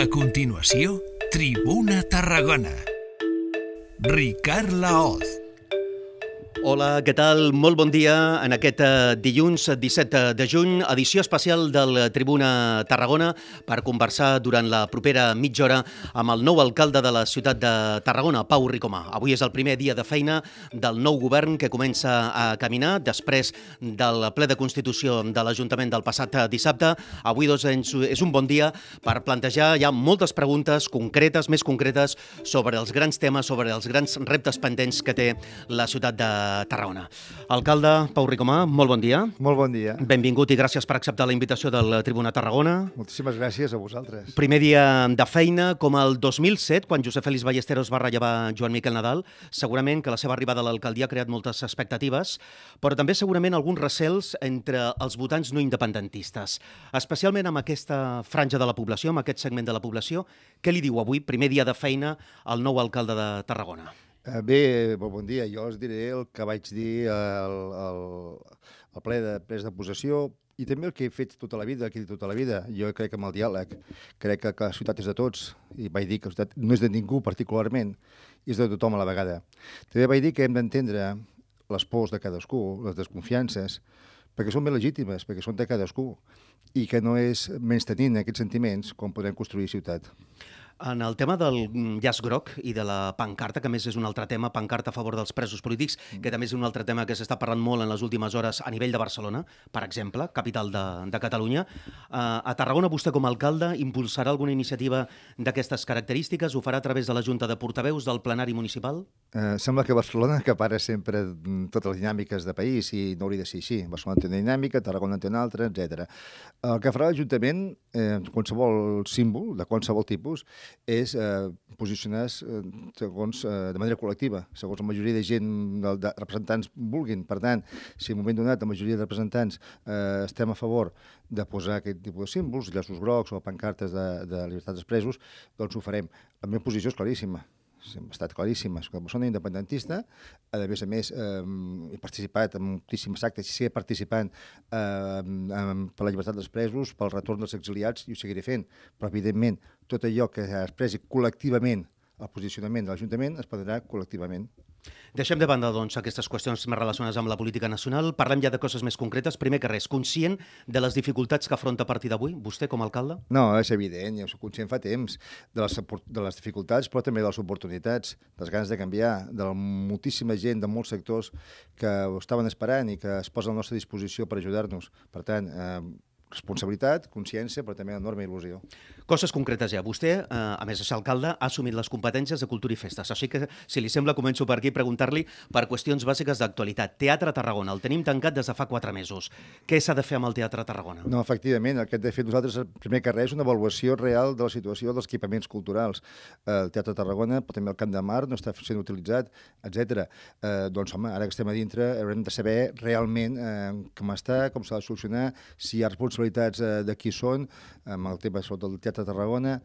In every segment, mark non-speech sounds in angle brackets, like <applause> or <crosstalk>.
A continuación, Tribuna Tarragona. Ricard Laoz. Hola, què tal? Molt bon dia en aquest eh, dilluns 17 de juny, edició especial del Tribuna Tarragona per conversar durant la propera mitja hora amb el nou alcalde de la ciutat de Tarragona, Pau Ricomà. Avui és el primer dia de feina del nou govern que comença a caminar després del ple de Constitució de l'Ajuntament del passat dissabte. Avui doncs, és un bon dia per plantejar ja moltes preguntes concretes, més concretes, sobre els grans temes, sobre els grans reptes pendents que té la ciutat de Tarragona. Alcalde Pau Ricomà, molt bon dia. Molt bon dia. Benvingut i gràcies per acceptar la invitació del Tribunal Tarragona. Moltíssimes gràcies a vosaltres. Primer dia de feina, com el 2007, quan Josep Félix Ballesteros va rellevar Joan Miquel Nadal. Segurament que la seva arribada a l'alcaldia ha creat moltes expectatives, però també segurament alguns recels entre els votants no independentistes, especialment amb aquesta franja de la població, amb aquest segment de la població. Què li diu avui, primer dia de feina, al nou alcalde de Tarragona? Eh, bé, eh, bon dia. Jo els diré el que vaig dir al, al, al ple de pres de possessió i també el que he fet tota la vida, que he dit tota la vida. Jo crec amb el diàleg, crec que la ciutat és de tots i vaig dir que la ciutat no és de ningú particularment, és de tothom a la vegada. També vaig dir que hem d'entendre les pors de cadascú, les desconfiances, perquè són més legítimes, perquè són de cadascú, i que no és menys tenint aquests sentiments com podem construir ciutat. En el tema del llaç groc i de la pancarta, que més és un altre tema, pancarta a favor dels presos polítics, mm. que també és un altre tema que s'està parlant molt en les últimes hores a nivell de Barcelona, per exemple, capital de, de Catalunya. Eh, a Tarragona, vostè com a alcalde impulsarà alguna iniciativa d'aquestes característiques? Ho farà a través de la Junta de Portaveus del plenari municipal? Eh, sembla que Barcelona acapara sempre totes les dinàmiques de país i no hauria de ser així. Barcelona té una dinàmica, Tarragona té una altra, etc. El que farà l'Ajuntament, eh, qualsevol símbol, de qualsevol tipus, és eh, posicionar-se eh, segons, eh, de manera col·lectiva, segons la majoria de gent, de, de representants vulguin. Per tant, si en un moment donat la majoria de representants eh, estem a favor de posar aquest tipus de símbols, llaços grocs o pancartes de, de llibertat dels presos, doncs ho farem. La meva posició és claríssima sempre estat és una persona independentista, a més a més eh, he participat en moltíssims actes i sigui participant eh, en, per la llibertat dels presos, pel retorn dels exiliats, i ho seguiré fent. Però, evidentment, tot allò que es presi col·lectivament el posicionament de l'Ajuntament es prendrà col·lectivament. Deixem de banda, doncs, aquestes qüestions més relacionades amb la política nacional. Parlem ja de coses més concretes. Primer que res, conscient de les dificultats que afronta a partir d'avui, vostè com a alcalde? No, és evident, jo soc conscient fa temps de les, de les dificultats, però també de les oportunitats, de les ganes de canviar, de la moltíssima gent de molts sectors que ho estaven esperant i que es posa a la nostra disposició per ajudar-nos. Per tant, eh, responsabilitat, consciència, però també enorme il·lusió. Coses concretes ja. Vostè, eh, a més de ser alcalde, ha assumit les competències de cultura i festes. Així que, si li sembla, començo per aquí preguntar-li per qüestions bàsiques d'actualitat. Teatre Tarragona, el tenim tancat des de fa quatre mesos. Què s'ha de fer amb el Teatre Tarragona? No, efectivament, el que hem de fer nosaltres, primer que res, una avaluació real de la situació dels equipaments culturals. Eh, el Teatre Tarragona, però també el Camp de Mar, no està sent utilitzat, etc. Eh, doncs, home, ara que estem a dintre, haurem de saber realment eh, com està, com s'ha de solucionar, si hi ha responsabilitats eh, de qui són, amb el tema del Teatre a Tarragona,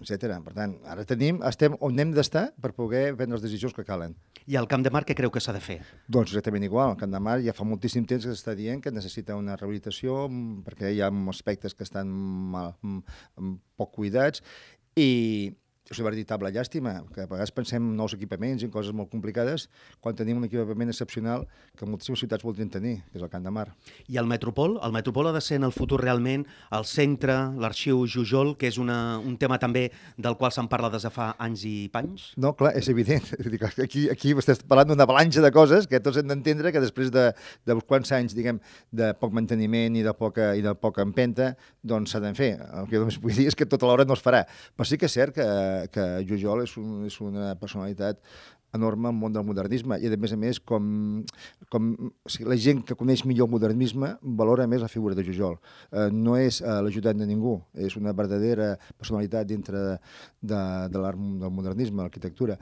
etc. Per tant, ara tenim, estem on hem d'estar per poder prendre les decisions que calen. I el Camp de Mar què creu que s'ha de fer? Doncs exactament igual. El Camp de Mar ja fa moltíssim temps que s'està dient que necessita una rehabilitació mm, perquè hi ha aspectes que estan mal, mm, poc cuidats i, és una veritable tabla llàstima, que a vegades pensem en nous equipaments i en coses molt complicades, quan tenim un equipament excepcional que moltíssimes ciutats voldrien tenir, que és el Camp de Mar. I el Metropol? El Metropol ha de ser en el futur realment el centre, l'arxiu Jujol, que és una, un tema també del qual se'n parla des de fa anys i panys? No, clar, és evident. <laughs> Aquí, aquí estàs parlant d'una balanja de coses que tots hem d'entendre que després de, de quants anys, diguem, de poc manteniment i de poca, i de poca empenta, doncs s'ha de fer. El que només vull dir és que tota l'hora no es farà. Però sí que és cert que que Jujol és, un, és una personalitat enorme al món del modernisme i a més a més com, com o sigui, la gent que coneix millor el modernisme valora més la figura de Jujol eh, no és eh, l'ajudat de ningú és una verdadera personalitat dintre de, de, de l'art del modernisme, l'arquitectura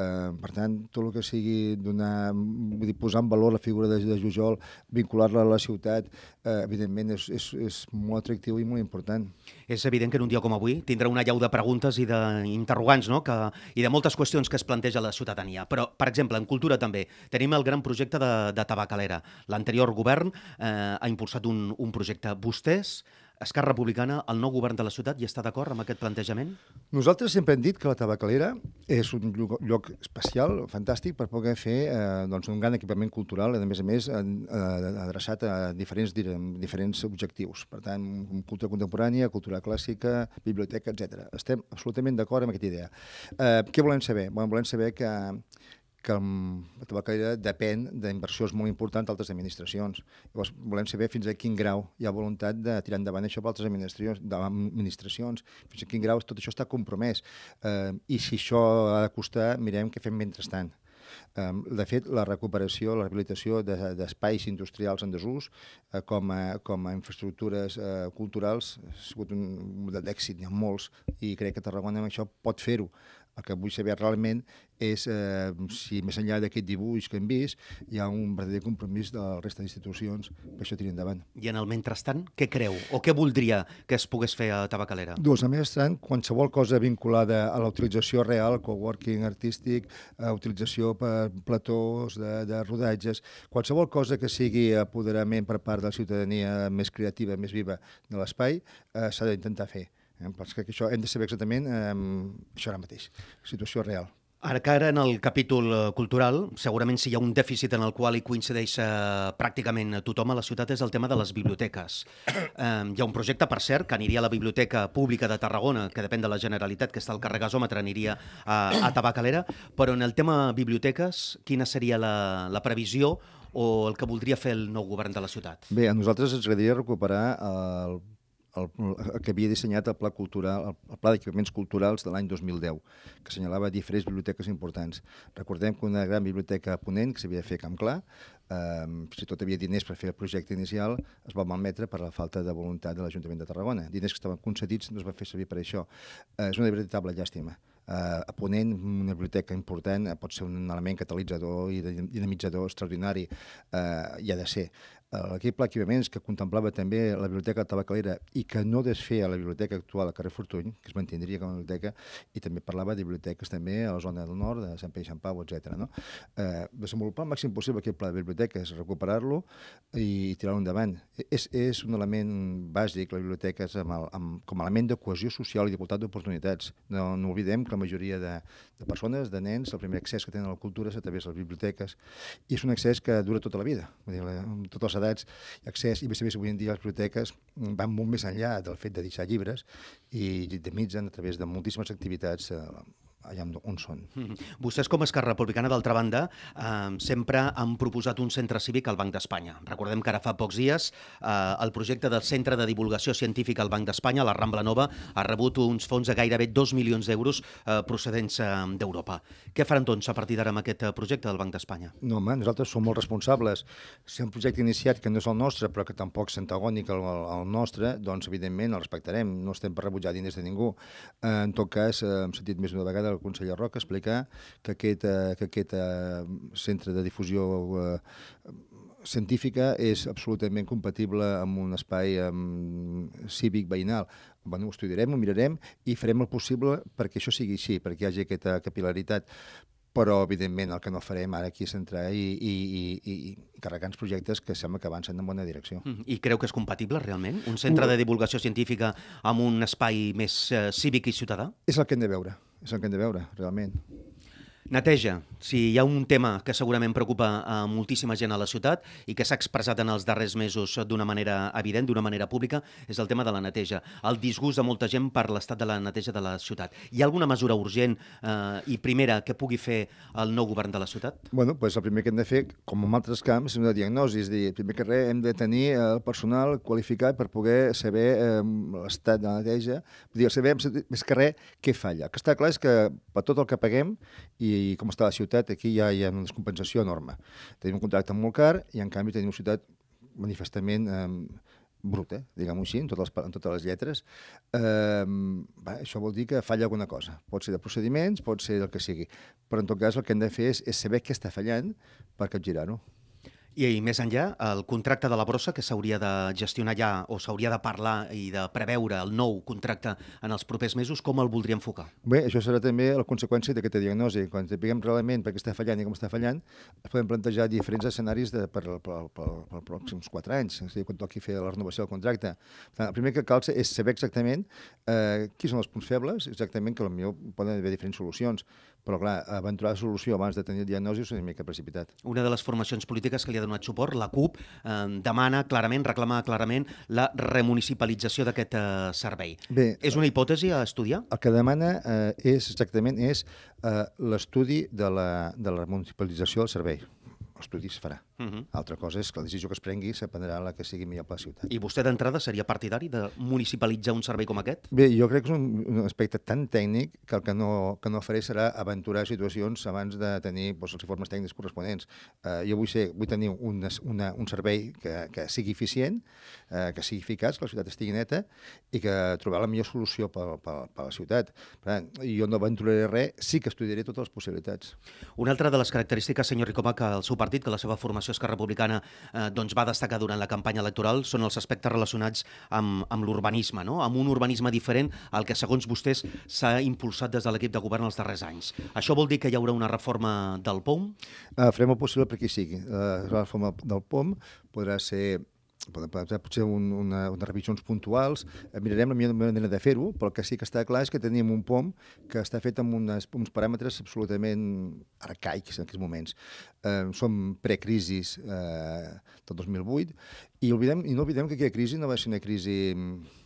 Eh, per tant, tot el que sigui donar, vull dir, posar en valor la figura de, de Jujol, vincular-la a la ciutat, eh, evidentment és, és, és molt atractiu i molt important. És evident que en un dia com avui tindrà una llau de preguntes i d'interrogants no? que, i de moltes qüestions que es planteja la ciutadania. Però, per exemple, en cultura també tenim el gran projecte de, de Tabacalera. L'anterior govern eh, ha impulsat un, un projecte. Vostès Esquerra Republicana, el nou govern de la ciutat, hi està d'acord amb aquest plantejament? Nosaltres sempre hem dit que la Tabacalera és un lloc especial, fantàstic, per poder fer eh, doncs, un gran equipament cultural, a més a més eh, adreçat a diferents, direm, diferents objectius. Per tant, cultura contemporània, cultura clàssica, biblioteca, etc. Estem absolutament d'acord amb aquesta idea. Eh, què volem saber? Bueno, volem saber que que la tabacalera depèn d'inversions molt importants d'altres administracions. Llavors, volem saber fins a quin grau hi ha voluntat de tirar endavant això per altres administracions, administracions fins a quin grau tot això està compromès. Eh, I si això ha de costar, mirem què fem mentrestant. Eh, de fet, la recuperació, la rehabilitació d'espais de, industrials en desús eh, com, a, com a infraestructures eh, culturals ha sigut un model d'èxit, n'hi ha molts, i crec que Tarragona amb això pot fer-ho. El que vull saber realment és eh, si, més enllà d'aquest dibuix que hem vist, hi ha un verdader compromís de la resta d'institucions que això tiri endavant. I en el mentrestant, què creu o què voldria que es pogués fer a Tabacalera? Doncs, a mentrestant, qualsevol cosa vinculada a l'utilització real, coworking artístic, a utilització per platós de, de rodatges, qualsevol cosa que sigui apoderament per part de la ciutadania més creativa, més viva de l'espai, eh, s'ha d'intentar fer. Eh? que això hem de saber exactament eh, això ara mateix, situació real. Ara que ara en el capítol eh, cultural, segurament si hi ha un dèficit en el qual hi coincideix eh, pràcticament tothom a la ciutat és el tema de les biblioteques. Eh, hi ha un projecte, per cert, que aniria a la Biblioteca Pública de Tarragona, que depèn de la Generalitat, que està al carrer Gasòmetre, aniria a, a Tabacalera, però en el tema biblioteques, quina seria la, la previsió o el que voldria fer el nou govern de la ciutat? Bé, a nosaltres ens agradaria recuperar el el, el que havia dissenyat el Pla cultural, el, el Pla d'Equipaments Culturals de l'any 2010, que assenyalava diferents biblioteques importants. Recordem que una gran biblioteca a Ponent, que s'havia de fer a Camp Clar, eh, si tot havia diners per fer el projecte inicial, es va malmetre per la falta de voluntat de l'Ajuntament de Tarragona. Diners que estaven concedits no es va fer servir per això. Eh, és una veritable llàstima. Uh, a Ponent, una biblioteca important, uh, pot ser un element catalitzador i dinamitzador extraordinari, eh, hi ha de ser l'equip eh, d'equipaments que contemplava també la biblioteca tabacalera i que no desfeia la biblioteca actual a carrer Fortuny, que es mantindria com a biblioteca, i també parlava de biblioteques també a la zona del nord, de Sant Pere i Sant Pau, etc. No? Eh, desenvolupar el màxim possible aquest pla de biblioteques, recuperar-lo i, tirar-lo endavant. És, és un element bàsic, la biblioteca, és amb el, amb, com a element de cohesió social i d'igualtat d'oportunitats. No, no oblidem que la majoria de, de persones, de nens, el primer accés que tenen a la cultura és a través de les biblioteques i és un accés que dura tota la vida. Vull dir, la, tot el edats i accés, i a més a més avui en dia les biblioteques van molt més enllà del fet de deixar llibres i de mitjan a través de moltíssimes activitats eh, allà on són. Mm -hmm. Vostès, com a Esquerra Republicana, d'altra banda, eh, sempre han proposat un centre cívic al Banc d'Espanya. Recordem que ara fa pocs dies eh, el projecte del Centre de Divulgació Científica al Banc d'Espanya, la Rambla Nova, ha rebut uns fons de gairebé 2 milions d'euros eh, procedents eh, d'Europa. Què faran, doncs, a partir d'ara amb aquest eh, projecte del Banc d'Espanya? No, home, nosaltres som molt responsables. Si un projecte iniciat que no és el nostre, però que tampoc és antagònic al, al nostre, doncs, evidentment, el respectarem. No estem per rebutjar diners de ningú. Eh, en tot cas, eh, hem sentit més d'una vegada el conseller Roca explicar que aquest, eh, que aquest eh, centre de difusió eh, científica és absolutament compatible amb un espai amb, cívic veïnal. Bueno, ho estudiarem, ho mirarem i farem el possible perquè això sigui així, perquè hi hagi aquesta capilaritat però evidentment el que no farem ara aquí és entrar i, i, i, i carregar uns projectes que sembla que avancen en bona direcció. Mm, I creu que és compatible realment un centre de divulgació científica amb un espai més eh, cívic i ciutadà? És el que hem de veure és el que hem de veure, realment. Neteja. Si hi ha un tema que segurament preocupa a moltíssima gent a la ciutat i que s'ha expressat en els darrers mesos d'una manera evident, d'una manera pública, és el tema de la neteja. El disgust de molta gent per l'estat de la neteja de la ciutat. Hi ha alguna mesura urgent eh, i primera que pugui fer el nou govern de la ciutat? Bueno, doncs el primer que hem de fer, com en altres camps, és una diagnosi. És dir, primer que res, hem de tenir el personal qualificat per poder saber eh, l'estat de la neteja, dir, saber més que res què falla. El que està clar és que per tot el que paguem i i com està la ciutat, aquí ja hi ha una descompensació enorme. Tenim un contracte molt car i, en canvi, tenim una ciutat manifestament eh, bruta, eh? diguem-ho així, en totes les, en totes les lletres, eh, va, això vol dir que falla alguna cosa. Pot ser de procediments, pot ser del que sigui, però en tot cas el que hem de fer és, és saber què està fallant per capgirar-ho. I més enllà, el contracte de la brossa, que s'hauria de gestionar ja o s'hauria de parlar i de preveure el nou contracte en els propers mesos, com el voldria enfocar? Bé, això serà també la conseqüència d'aquesta diagnosi. Quan sapiguem realment per què està fallant i com està fallant, es poden plantejar diferents escenaris de, per, per, per, pròxims quatre anys, és a dir, quan toqui fer la renovació del contracte. Per tant, el primer que cal és saber exactament eh, qui són els punts febles, exactament que potser poden haver diferents solucions. Però, clar, eh, aventurar solució abans de tenir el diagnòstic és una mica precipitat. Una de les formacions polítiques que li ha donat suport, la CUP, eh, demana clarament, reclama clarament la remunicipalització d'aquest eh, servei. Bé, és una hipòtesi a estudiar? El que demana eh, és exactament és eh, l'estudi de, la, de la remunicipalització del servei. L'estudi es farà -huh. Mhm. Altra cosa és que la decisió que es prengui s'aprendrà la que sigui millor per la ciutat. I vostè d'entrada seria partidari de municipalitzar un servei com aquest? Bé, jo crec que és un, un aspecte tan tècnic que el que no, que no faré serà aventurar situacions abans de tenir doncs, els informes tècnics corresponents. Eh, jo vull, ser, vull tenir un, una, un servei que, que sigui eficient, eh, que sigui eficaç, que la ciutat estigui neta i que trobar la millor solució per, per, per la ciutat. Per tant, jo no aventuraré res, sí que estudiaré totes les possibilitats. Una altra de les característiques, senyor Ricoma, que el seu partit, que la seva formació Acció Esquerra Republicana eh, doncs va destacar durant la campanya electoral són els aspectes relacionats amb, amb l'urbanisme, no? amb un urbanisme diferent al que, segons vostès, s'ha impulsat des de l'equip de govern els darrers anys. Això vol dir que hi haurà una reforma del POM? Uh, farem el possible perquè hi sigui. Uh, la reforma del POM podrà ser potser un, una, unes revisions puntuals, eh, mirarem la millor manera de fer-ho, però el que sí que està clar és que tenim un POM que està fet amb unes, uns paràmetres absolutament arcaics en aquests moments. Eh, som precrisis eh, del 2008 i, oblidem, i no oblidem que aquella crisi no va ser una crisi mm,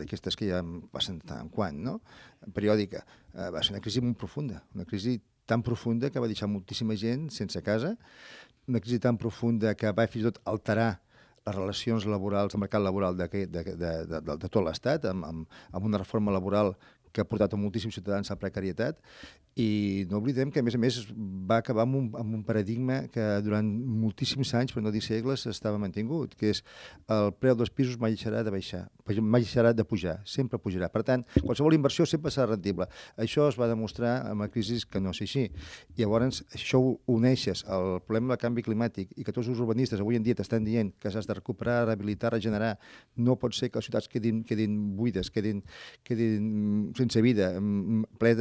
d'aquestes que ja passen tant quan, no? periòdica. Eh, va ser una crisi molt profunda, una crisi tan profunda que va deixar moltíssima gent sense casa, una crisi tan profunda que va fins i tot alterar les relacions laborals, el mercat laboral de, de, de, de, de tot l'Estat, amb, amb, amb una reforma laboral que ha portat a moltíssims ciutadans a precarietat i no oblidem que, a més a més, va acabar amb un, amb un paradigma que durant moltíssims anys, per no dir segles, estava mantingut, que és el preu dels pisos mai deixarà de baixar, mai deixarà de pujar, sempre pujarà. Per tant, qualsevol inversió sempre serà rendible. Això es va demostrar amb la crisi que no és així. I Llavors, això ho uneixes al problema del canvi climàtic i que tots els urbanistes avui en dia t'estan dient que s'has de recuperar, rehabilitar, regenerar. No pot ser que les ciutats quedin, quedin buides, quedin, quedin sense vida, mm, mm, ple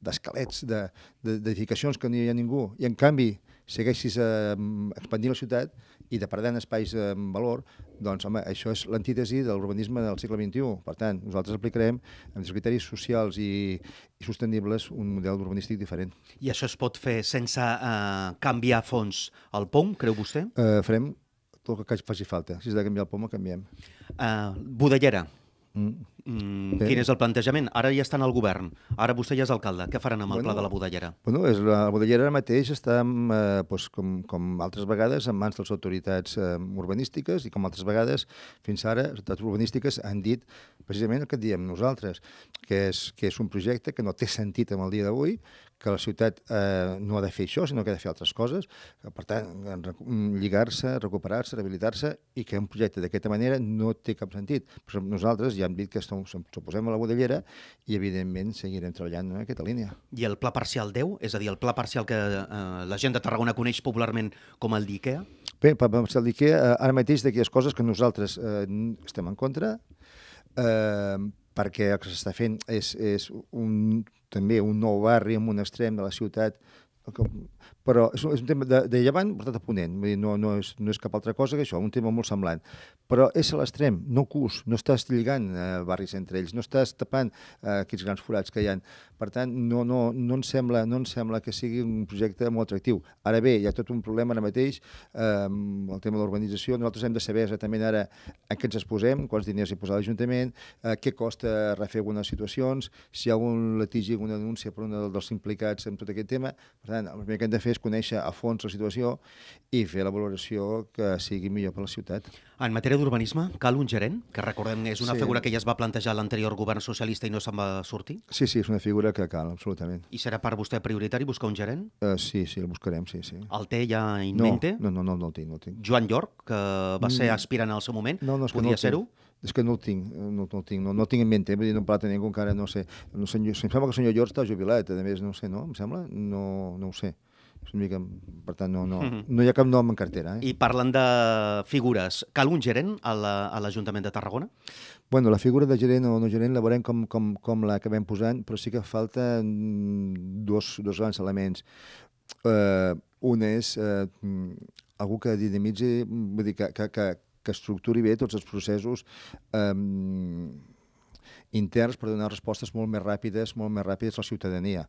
d'escalets, de, de, d'edificacions de, que no hi ha ningú, i en canvi segueixis eh, expandint la ciutat i de perdre espais amb valor, doncs, home, això és l'antítesi de l'urbanisme del segle XXI. Per tant, nosaltres aplicarem, amb els criteris socials i, i sostenibles, un model urbanístic diferent. I això es pot fer sense eh, canviar fons el POM, creu vostè? Eh, farem tot el que faci falta. Si s'ha de canviar el POM, el canviem. Eh, Budellera, Mm, mm quin és el plantejament? Ara ja estan al govern, ara vostè ja és alcalde. Què faran amb el bueno, pla de la Budellera? Bueno, és la, la Budellera ara mateix està, eh, doncs, com, com altres vegades, en mans de les autoritats eh, urbanístiques i com altres vegades, fins ara, les autoritats urbanístiques han dit precisament el que diem nosaltres, que és, que és un projecte que no té sentit en el dia d'avui, que la ciutat eh, no ha de fer això, sinó que ha de fer altres coses, per tant, mm, lligar-se, recuperar-se, rehabilitar-se, i que un projecte d'aquesta manera no té cap sentit. Però nosaltres ja hem dit que som, som, a la bodellera i, evidentment, seguirem treballant en aquesta línia. I el pla parcial 10, és a dir, el pla parcial que eh, la gent de Tarragona coneix popularment com el d'IKEA? Bé, el pla parcial d'IKEA, eh, ara mateix d'aquelles coses que nosaltres eh, estem en contra, eh, perquè el que s'està fent és, és un també un nou barri en un extrem de la ciutat, com però és, és un tema de, de llevant portat a ponent, vull dir, no, no, és, no és cap altra cosa que això, un tema molt semblant. Però és a l'extrem, no cus, no estàs lligant eh, barris entre ells, no estàs tapant eh, aquests grans forats que hi ha. Per tant, no, no, no, ens sembla, no ens sembla que sigui un projecte molt atractiu. Ara bé, hi ha tot un problema ara mateix, eh, el tema de l'urbanització, nosaltres hem de saber exactament ara en què ens exposem, quants diners hi posa l'Ajuntament, eh, què costa refer algunes situacions, si hi ha algun litigi, alguna denúncia per un dels implicats en tot aquest tema. Per tant, el primer que hem de fer és és conèixer a fons la situació i fer la valoració que sigui millor per la ciutat. En matèria d'urbanisme, cal un gerent, que recordem és una sí. figura que ja es va plantejar l'anterior govern socialista i no se'n va sortir? Sí, sí, és una figura que cal, absolutament. I serà per vostè prioritari buscar un gerent? Uh, sí, sí, el buscarem, sí, sí. El té ja in no, mente? No, no, no, no el tinc, no el tinc. Joan York, que va ser mm. aspirant al seu moment, no, no, podia no ser-ho? És que no el tinc, eh, no, no el tinc, no, no el tinc en mente, dir, no em parla ningú encara, no sé. No, senyor, em sembla que el senyor Llor està jubilat, a més, no sé, no? Em sembla? No, no ho sé. Una mica, per tant, no, no, mhm. no hi ha cap nom en cartera. Eh? I parlen de figures. Cal un gerent a l'Ajuntament la, de Tarragona? Bueno, la figura de gerent o no gerent la veurem com, com, com la que vam posant, però sí que falta mm, dos, dos grans elements. Uh, un és uh, algú que dinamitzi, vull dir, que, que, que, que estructuri bé tots els processos um, interns per donar respostes molt més ràpides, molt més ràpides a la ciutadania.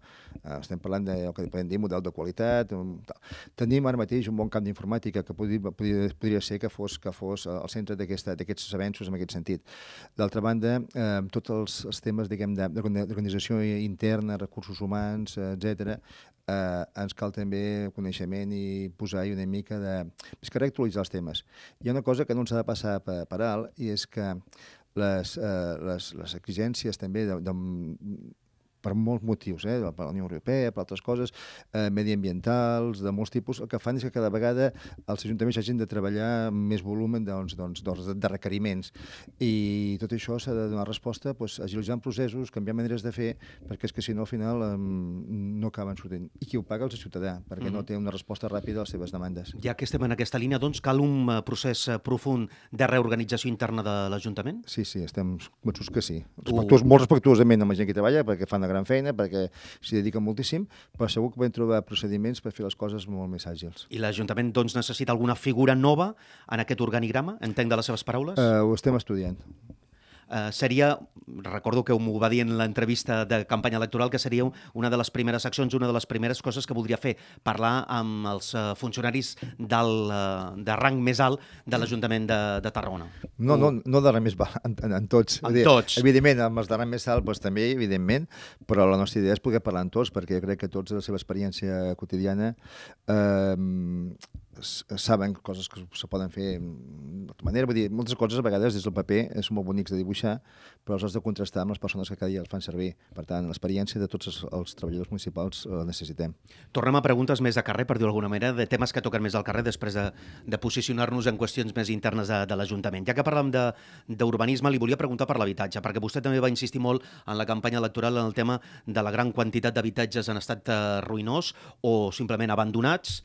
Uh, estem parlant del que podem dir model de qualitat. Un, tal. Tenim ara mateix un bon camp d'informàtica que podria, podria, podria ser que fos que fos al centre d'aquests avenços en aquest sentit. D'altra banda, eh, tots els, els temes diguem d'organització interna, recursos humans, etc, eh, ens cal també coneixement i posar-hi una mica de... Més que actualitzar els temes. Hi ha una cosa que no ens ha de passar per, per alt i és que les, eh, les, les exigències també de, de, per molts motius, eh? per la Unió Europea, per altres coses, eh, mediambientals, de molts tipus, el que fan és que cada vegada els ajuntaments hagin de treballar més volum doncs, doncs, doncs, de requeriments. I tot això s'ha de donar resposta doncs, agilitzant processos, canviar maneres de fer, perquè és que si no al final eh, no acaben sortint. I qui ho paga els ciutadà, perquè mm -hmm. no mm-hmm. té una resposta ràpida a les seves demandes. Ja que estem en aquesta línia, doncs cal un eh, procés eh, profund de reorganització interna de l'Ajuntament? Sí, sí, estem convençuts que sí. Respectuós, uh. Molt respectuosament amb la gent que treballa, perquè fan gran feina perquè s'hi dedica moltíssim, però segur que podem trobar procediments per fer les coses molt més àgils. I l'Ajuntament, doncs, necessita alguna figura nova en aquest organigrama, entenc de les seves paraules? Uh, ho estem estudiant eh, seria, recordo que m'ho va dir en l'entrevista de campanya electoral, que seria una de les primeres accions, una de les primeres coses que voldria fer, parlar amb els eh, funcionaris del, eh, de rang més alt de l'Ajuntament de, de Tarragona. No, no, no de rang més alt, en, en, en tots. En dir, tots. Evidentment, amb els de rang més alt doncs, també, evidentment, però la nostra idea és poder parlar amb tots, perquè jo crec que tots la seva experiència quotidiana eh, saben coses que se poden fer d'altra tota manera. Vull dir, moltes coses a vegades des del paper són molt bonics de dibuixar, però els has de contrastar amb les persones que cada dia els fan servir. Per tant, l'experiència de tots els, els treballadors municipals la necessitem. Tornem a preguntes més de carrer, per dir-ho d'alguna manera, de temes que toquen més al carrer després de, de posicionar-nos en qüestions més internes de, de l'Ajuntament. Ja que parlem d'urbanisme, li volia preguntar per l'habitatge, perquè vostè també va insistir molt en la campanya electoral en el tema de la gran quantitat d'habitatges en estat eh, ruïnós o simplement abandonats,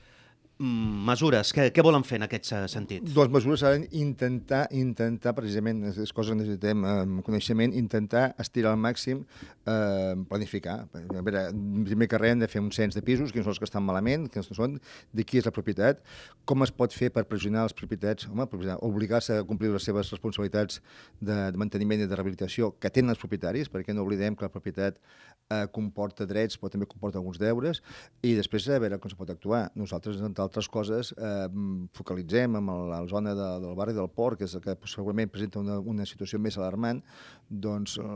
Mm, mesures, què, què volen fer en aquest sentit? Dues doncs mesures seran intentar, intentar precisament, les coses que necessitem amb eh, coneixement, intentar estirar al màxim, eh, planificar. A veure, primer que res hem de fer un cens de pisos, quins són els que estan malament, quins són, de qui és la propietat, com es pot fer per pressionar les propietats, home, obligar-se a complir les seves responsabilitats de, de manteniment i de rehabilitació que tenen els propietaris, perquè no oblidem que la propietat eh, comporta drets, però també comporta alguns deures, i després a veure com es pot actuar. Nosaltres, en altres coses, eh, focalitzem en la zona de, del barri del Port, que és el que segurament presenta una, una situació més alarmant, doncs eh,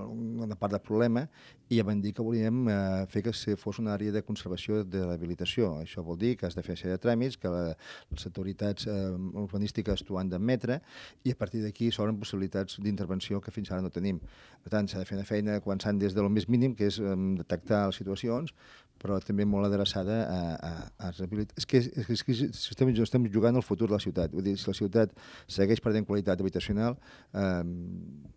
una part del problema, i ja vam dir que volíem eh, fer que si fos una àrea de conservació de rehabilitació. Això vol dir que has de fer sèrie de tràmits, que la, les autoritats eh, urbanístiques t'ho han d'admetre, i a partir d'aquí s'obren possibilitats d'intervenció que fins ara no tenim. Per tant, s'ha de fer una feina començant des de lo més mínim, que és eh, detectar les situacions, però també molt adreçada a, a, a rehabilitar. És que és, és és que estem, estem jugant al futur de la ciutat. Vull dir, si la ciutat segueix perdent qualitat habitacional, eh,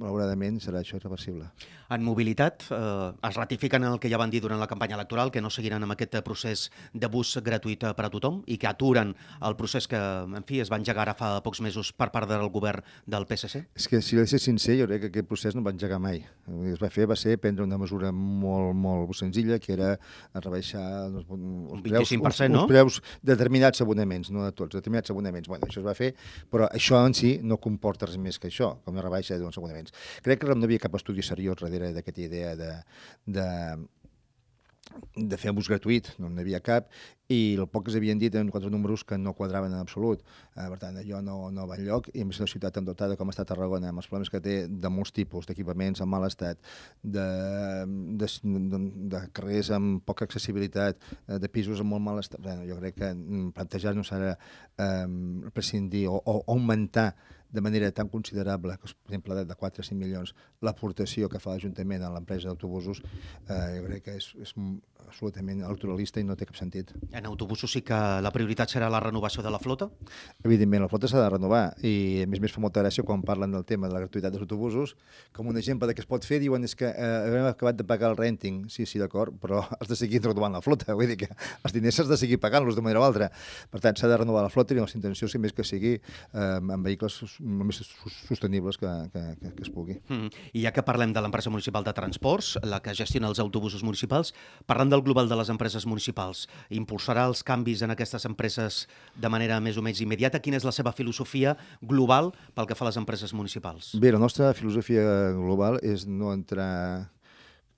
malauradament, serà això irreversible. En mobilitat, eh, es ratifiquen el que ja van dir durant la campanya electoral, que no seguiran amb aquest eh, procés de bus gratuït eh, per a tothom i que aturen el procés que, en fi, es va engegar ara fa pocs mesos per part del govern del PSC? És que, si he ser sincer, jo crec que aquest procés no va engegar mai. El que es va fer va ser prendre una mesura molt, molt senzilla, que era rebaixar els, els, preus, uns, no? uns preus determinats abonaments, no de tots, determinats abonaments. Bueno, això es va fer, però això en si no comporta res més que això, com una rebaixa d'un segonament diferents. Crec que no hi havia cap estudi seriós darrere d'aquesta idea de, de, de fer abús gratuït, no n'hi havia cap, i el poc que s'havien dit en quatre números que no quadraven en absolut. Eh, per tant, allò no, no va enlloc, i amb més una ciutat tan dotada com està Tarragona, amb els problemes que té de molts tipus, d'equipaments en mal estat, de, de, de, de carrers amb poca accessibilitat, eh, de pisos amb molt mal estat, bueno, jo crec que mm, plantejar-nos ara eh, prescindir o, o augmentar de manera tan considerable, que, per exemple, de 4 a 5 milions, l'aportació que fa l'Ajuntament a l'empresa d'autobusos, eh, jo crec que és, és absolutament electoralista i no té cap sentit. En autobusos sí que la prioritat serà la renovació de la flota? Evidentment, la flota s'ha de renovar i a més més fa molta gràcia quan parlen del tema de la gratuïtat dels autobusos, com un exemple de que es pot fer, diuen és que eh, hem acabat de pagar el renting, sí, sí, d'acord, però <laughs> has de seguir renovant la flota, vull dir que els diners s'has de seguir pagant-los de manera o altra. Per tant, s'ha de renovar la flota i la intenció, si més que sigui, eh, amb vehicles més sostenibles que, que, que, que es pugui. Mm. I ja que parlem de l'empresa municipal de transports, la que gestiona els autobusos municipals, parlant de model global de les empreses municipals impulsarà els canvis en aquestes empreses de manera més o menys immediata? Quina és la seva filosofia global pel que fa a les empreses municipals? Bé, la nostra filosofia global és no entrar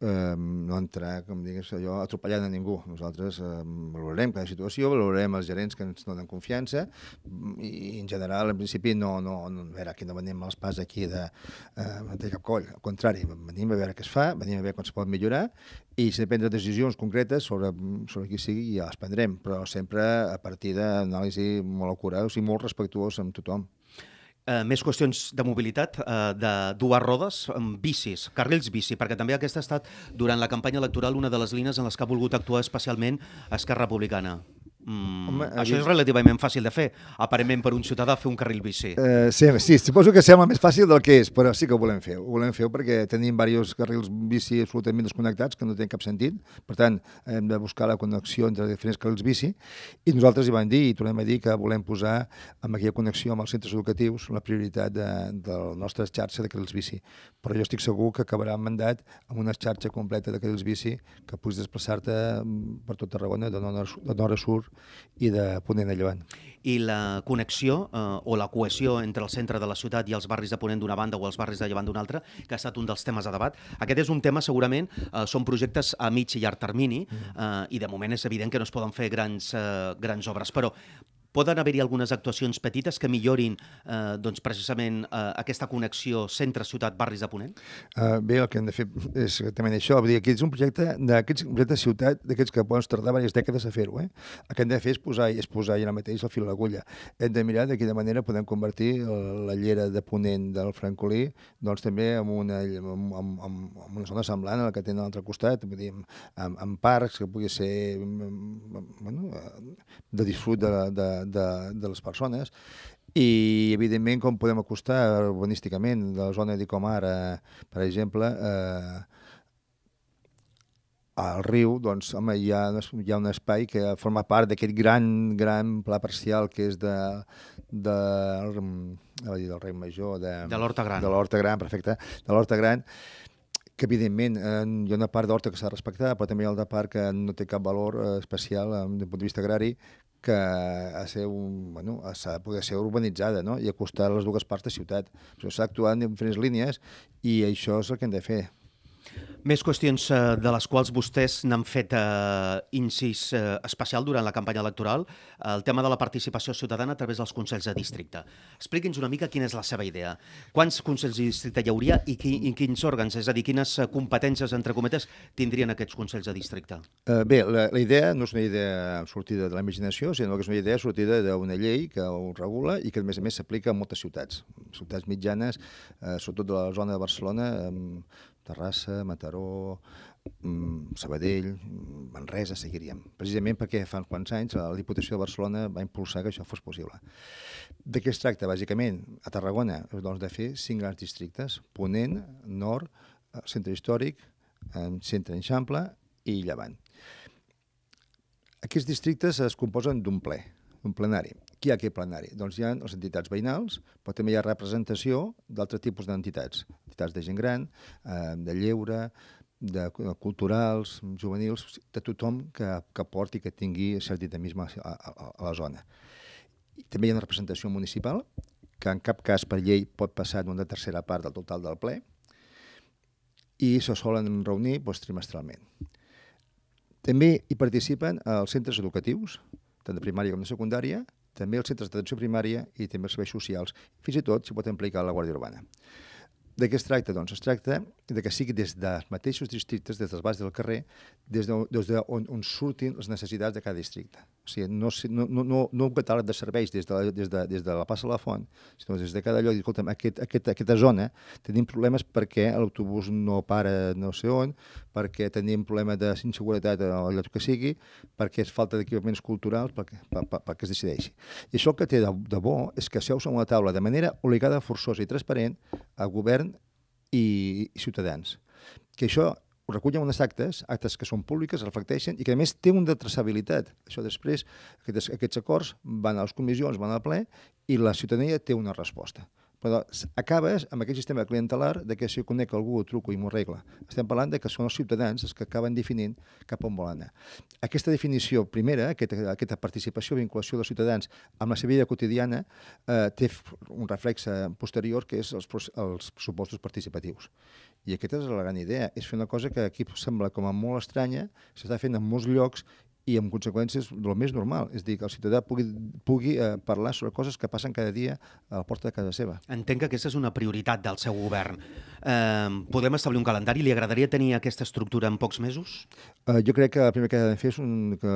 no entrar, com digues allò, atropellant a ningú. Nosaltres eh, valorarem cada situació, valorarem els gerents que ens donen confiança mm, i, en general, en principi, no, no, no, a veure, aquí no venim els pas aquí de, eh, de cap coll. Al contrari, venim a veure què es fa, venim a veure com es pot millorar i si depèn de decisions concretes sobre, sobre qui sigui ja les prendrem, però sempre a partir d'anàlisi molt acurada, o sigui, molt respectuós amb tothom. Eh, més qüestions de mobilitat, eh, de dues rodes, amb bicis, carrils bici, perquè també aquesta ha estat, durant la campanya electoral, una de les línies en les que ha volgut actuar especialment Esquerra Republicana. Mm, Home, això és relativament fàcil de fer, aparentment per un ciutadà fer un carril bici. Eh, sí, sí, suposo que sembla més fàcil del que és, però sí que ho volem fer. Ho volem fer perquè tenim diversos carrils bici absolutament desconnectats, que no tenen cap sentit. Per tant, hem de buscar la connexió entre diferents carrils bici i nosaltres hi vam dir i tornem a dir que volem posar amb aquella connexió amb els centres educatius la prioritat de, de la nostra xarxa de carrils bici. Però jo estic segur que acabarà el mandat amb una xarxa completa de carrils bici que puguis desplaçar-te mm, per tot Tarragona de nord a sud i de Ponent a Llevant. I la connexió eh, o la cohesió entre el centre de la ciutat i els barris de Ponent d'una banda o els barris de Llevant d'una altra, que ha estat un dels temes a debat. Aquest és un tema, segurament, eh, són projectes a mig i llarg termini mm. eh, i de moment és evident que no es poden fer grans, eh, grans obres, però poden haver-hi algunes actuacions petites que millorin eh, doncs, precisament eh, aquesta connexió centre-ciutat-barris de Ponent? Uh, bé, el que hem de fer és exactament això. Vull dir, aquí és un projecte d'aquests projecte de ciutat d'aquests que poden tardar diverses dècades a fer-ho. Eh? El que hem de fer és posar, és posar ja mateix el fil a l'agulla. Hem de mirar de quina manera podem convertir eh, la llera de Ponent del Francolí doncs, també en una, en, en, en una zona semblant a la que tenen a l'altre costat, vull dir, en, en, parcs que pugui ser mm, mm, mm, bueno, eh, de disfrut de, de de, de les persones i, evidentment, com podem acostar urbanísticament de la zona com ara, eh, per exemple, eh, al riu, doncs, home, hi ha, hi ha un espai que forma part d'aquest gran, gran pla parcial que és de, de, de del rei major, de, de l'Horta Gran. De l'Horta Gran, perfecte, de l'Horta Gran, que evidentment eh, hi ha una part d'horta que s'ha de respectar, però també hi ha una part que no té cap valor eh, especial eh, des del punt de vista agrari, que ha de ser un, bueno, s'ha de poder ser urbanitzada no? i acostar les dues parts de ciutat. S'ha d'actuar en diferents línies i això és el que hem de fer. Més qüestions eh, de les quals vostès n'han fet eh, incís eh, especial durant la campanya electoral, eh, el tema de la participació ciutadana a través dels Consells de Districte. Expliqui'ns una mica quina és la seva idea. Quants Consells de Districte hi hauria i, qui, i quins òrgans, és a dir, quines eh, competències, entre cometes, tindrien aquests Consells de Districte? Eh, bé, la, la idea no és una idea sortida de la imaginació, sinó que és una idea sortida d'una llei que ho regula i que, a més a més, s'aplica a moltes ciutats. Ciutats mitjanes, eh, sobretot de la zona de Barcelona, eh, Terrassa, Mataró, mm, Sabadell, mm, Manresa, seguiríem. Precisament perquè fa quants anys la Diputació de Barcelona va impulsar que això fos possible. De què es tracta, bàsicament? A Tarragona, doncs, de fer cinc grans districtes, Ponent, Nord, eh, Centre Històric, eh, Centre Enxample i Llevant. Aquests districtes es composen d'un ple, un plenari. Qui hi ha aquí plenari? Doncs hi ha les entitats veïnals, però també hi ha representació d'altres tipus d'entitats, entitats de gent gran, eh, de lleure, de, de culturals, juvenils, de tothom que, que porti, que tingui cert dinamisme a, a, a la zona. I també hi ha una representació municipal, que en cap cas per llei pot passar d'una tercera part del total del ple, i se solen reunir doncs, trimestralment. També hi participen els centres educatius, tant de primària com de secundària, també els centres d'atenció primària i també els serveis socials, fins i tot s'hi pot implicar la Guàrdia Urbana. De què es tracta? Doncs es tracta de que sigui des dels mateixos districtes, des dels bars del carrer, des d'on de, des de on, on surtin les necessitats de cada districte. O sigui, no, no, no, no un catàleg de serveis des de, la, des, de, des de la plaça de la Font, sinó des de cada lloc. Dir, escolta'm, aquest, aquest, aquesta zona tenim problemes perquè l'autobús no para no sé on, perquè tenim problema de inseguretat el lloc que sigui, perquè és falta d'equipaments culturals, perquè, per, per, perquè es decideixi. I això que té de, de bo és que seus a una taula de manera obligada, forçosa i transparent a govern i, i ciutadans. Que això recullen unes actes, actes que són públiques, reflecteixen i que a més té una traçabilitat. Això després, aquests, aquests acords van a les comissions, van al ple i la ciutadania té una resposta però acabes amb aquest sistema clientelar de que si conec algú, truco i m'ho regla. Estem parlant de que són els ciutadans els que acaben definint cap on volen anar. Aquesta definició primera, aquesta, aquesta participació vinculació dels ciutadans amb la seva vida quotidiana, eh, té un reflex eh, posterior que és els, els supostos participatius. I aquesta és la gran idea, és fer una cosa que aquí sembla com a molt estranya, s'està fent en molts llocs i amb conseqüències del més normal, és dir, que el ciutadà pugui, pugui eh, parlar sobre coses que passen cada dia a la porta de casa seva. Entenc que aquesta és una prioritat del seu govern. Eh, podem establir un calendari? Li agradaria tenir aquesta estructura en pocs mesos? Eh, jo crec que el primer que hem de fer és un, que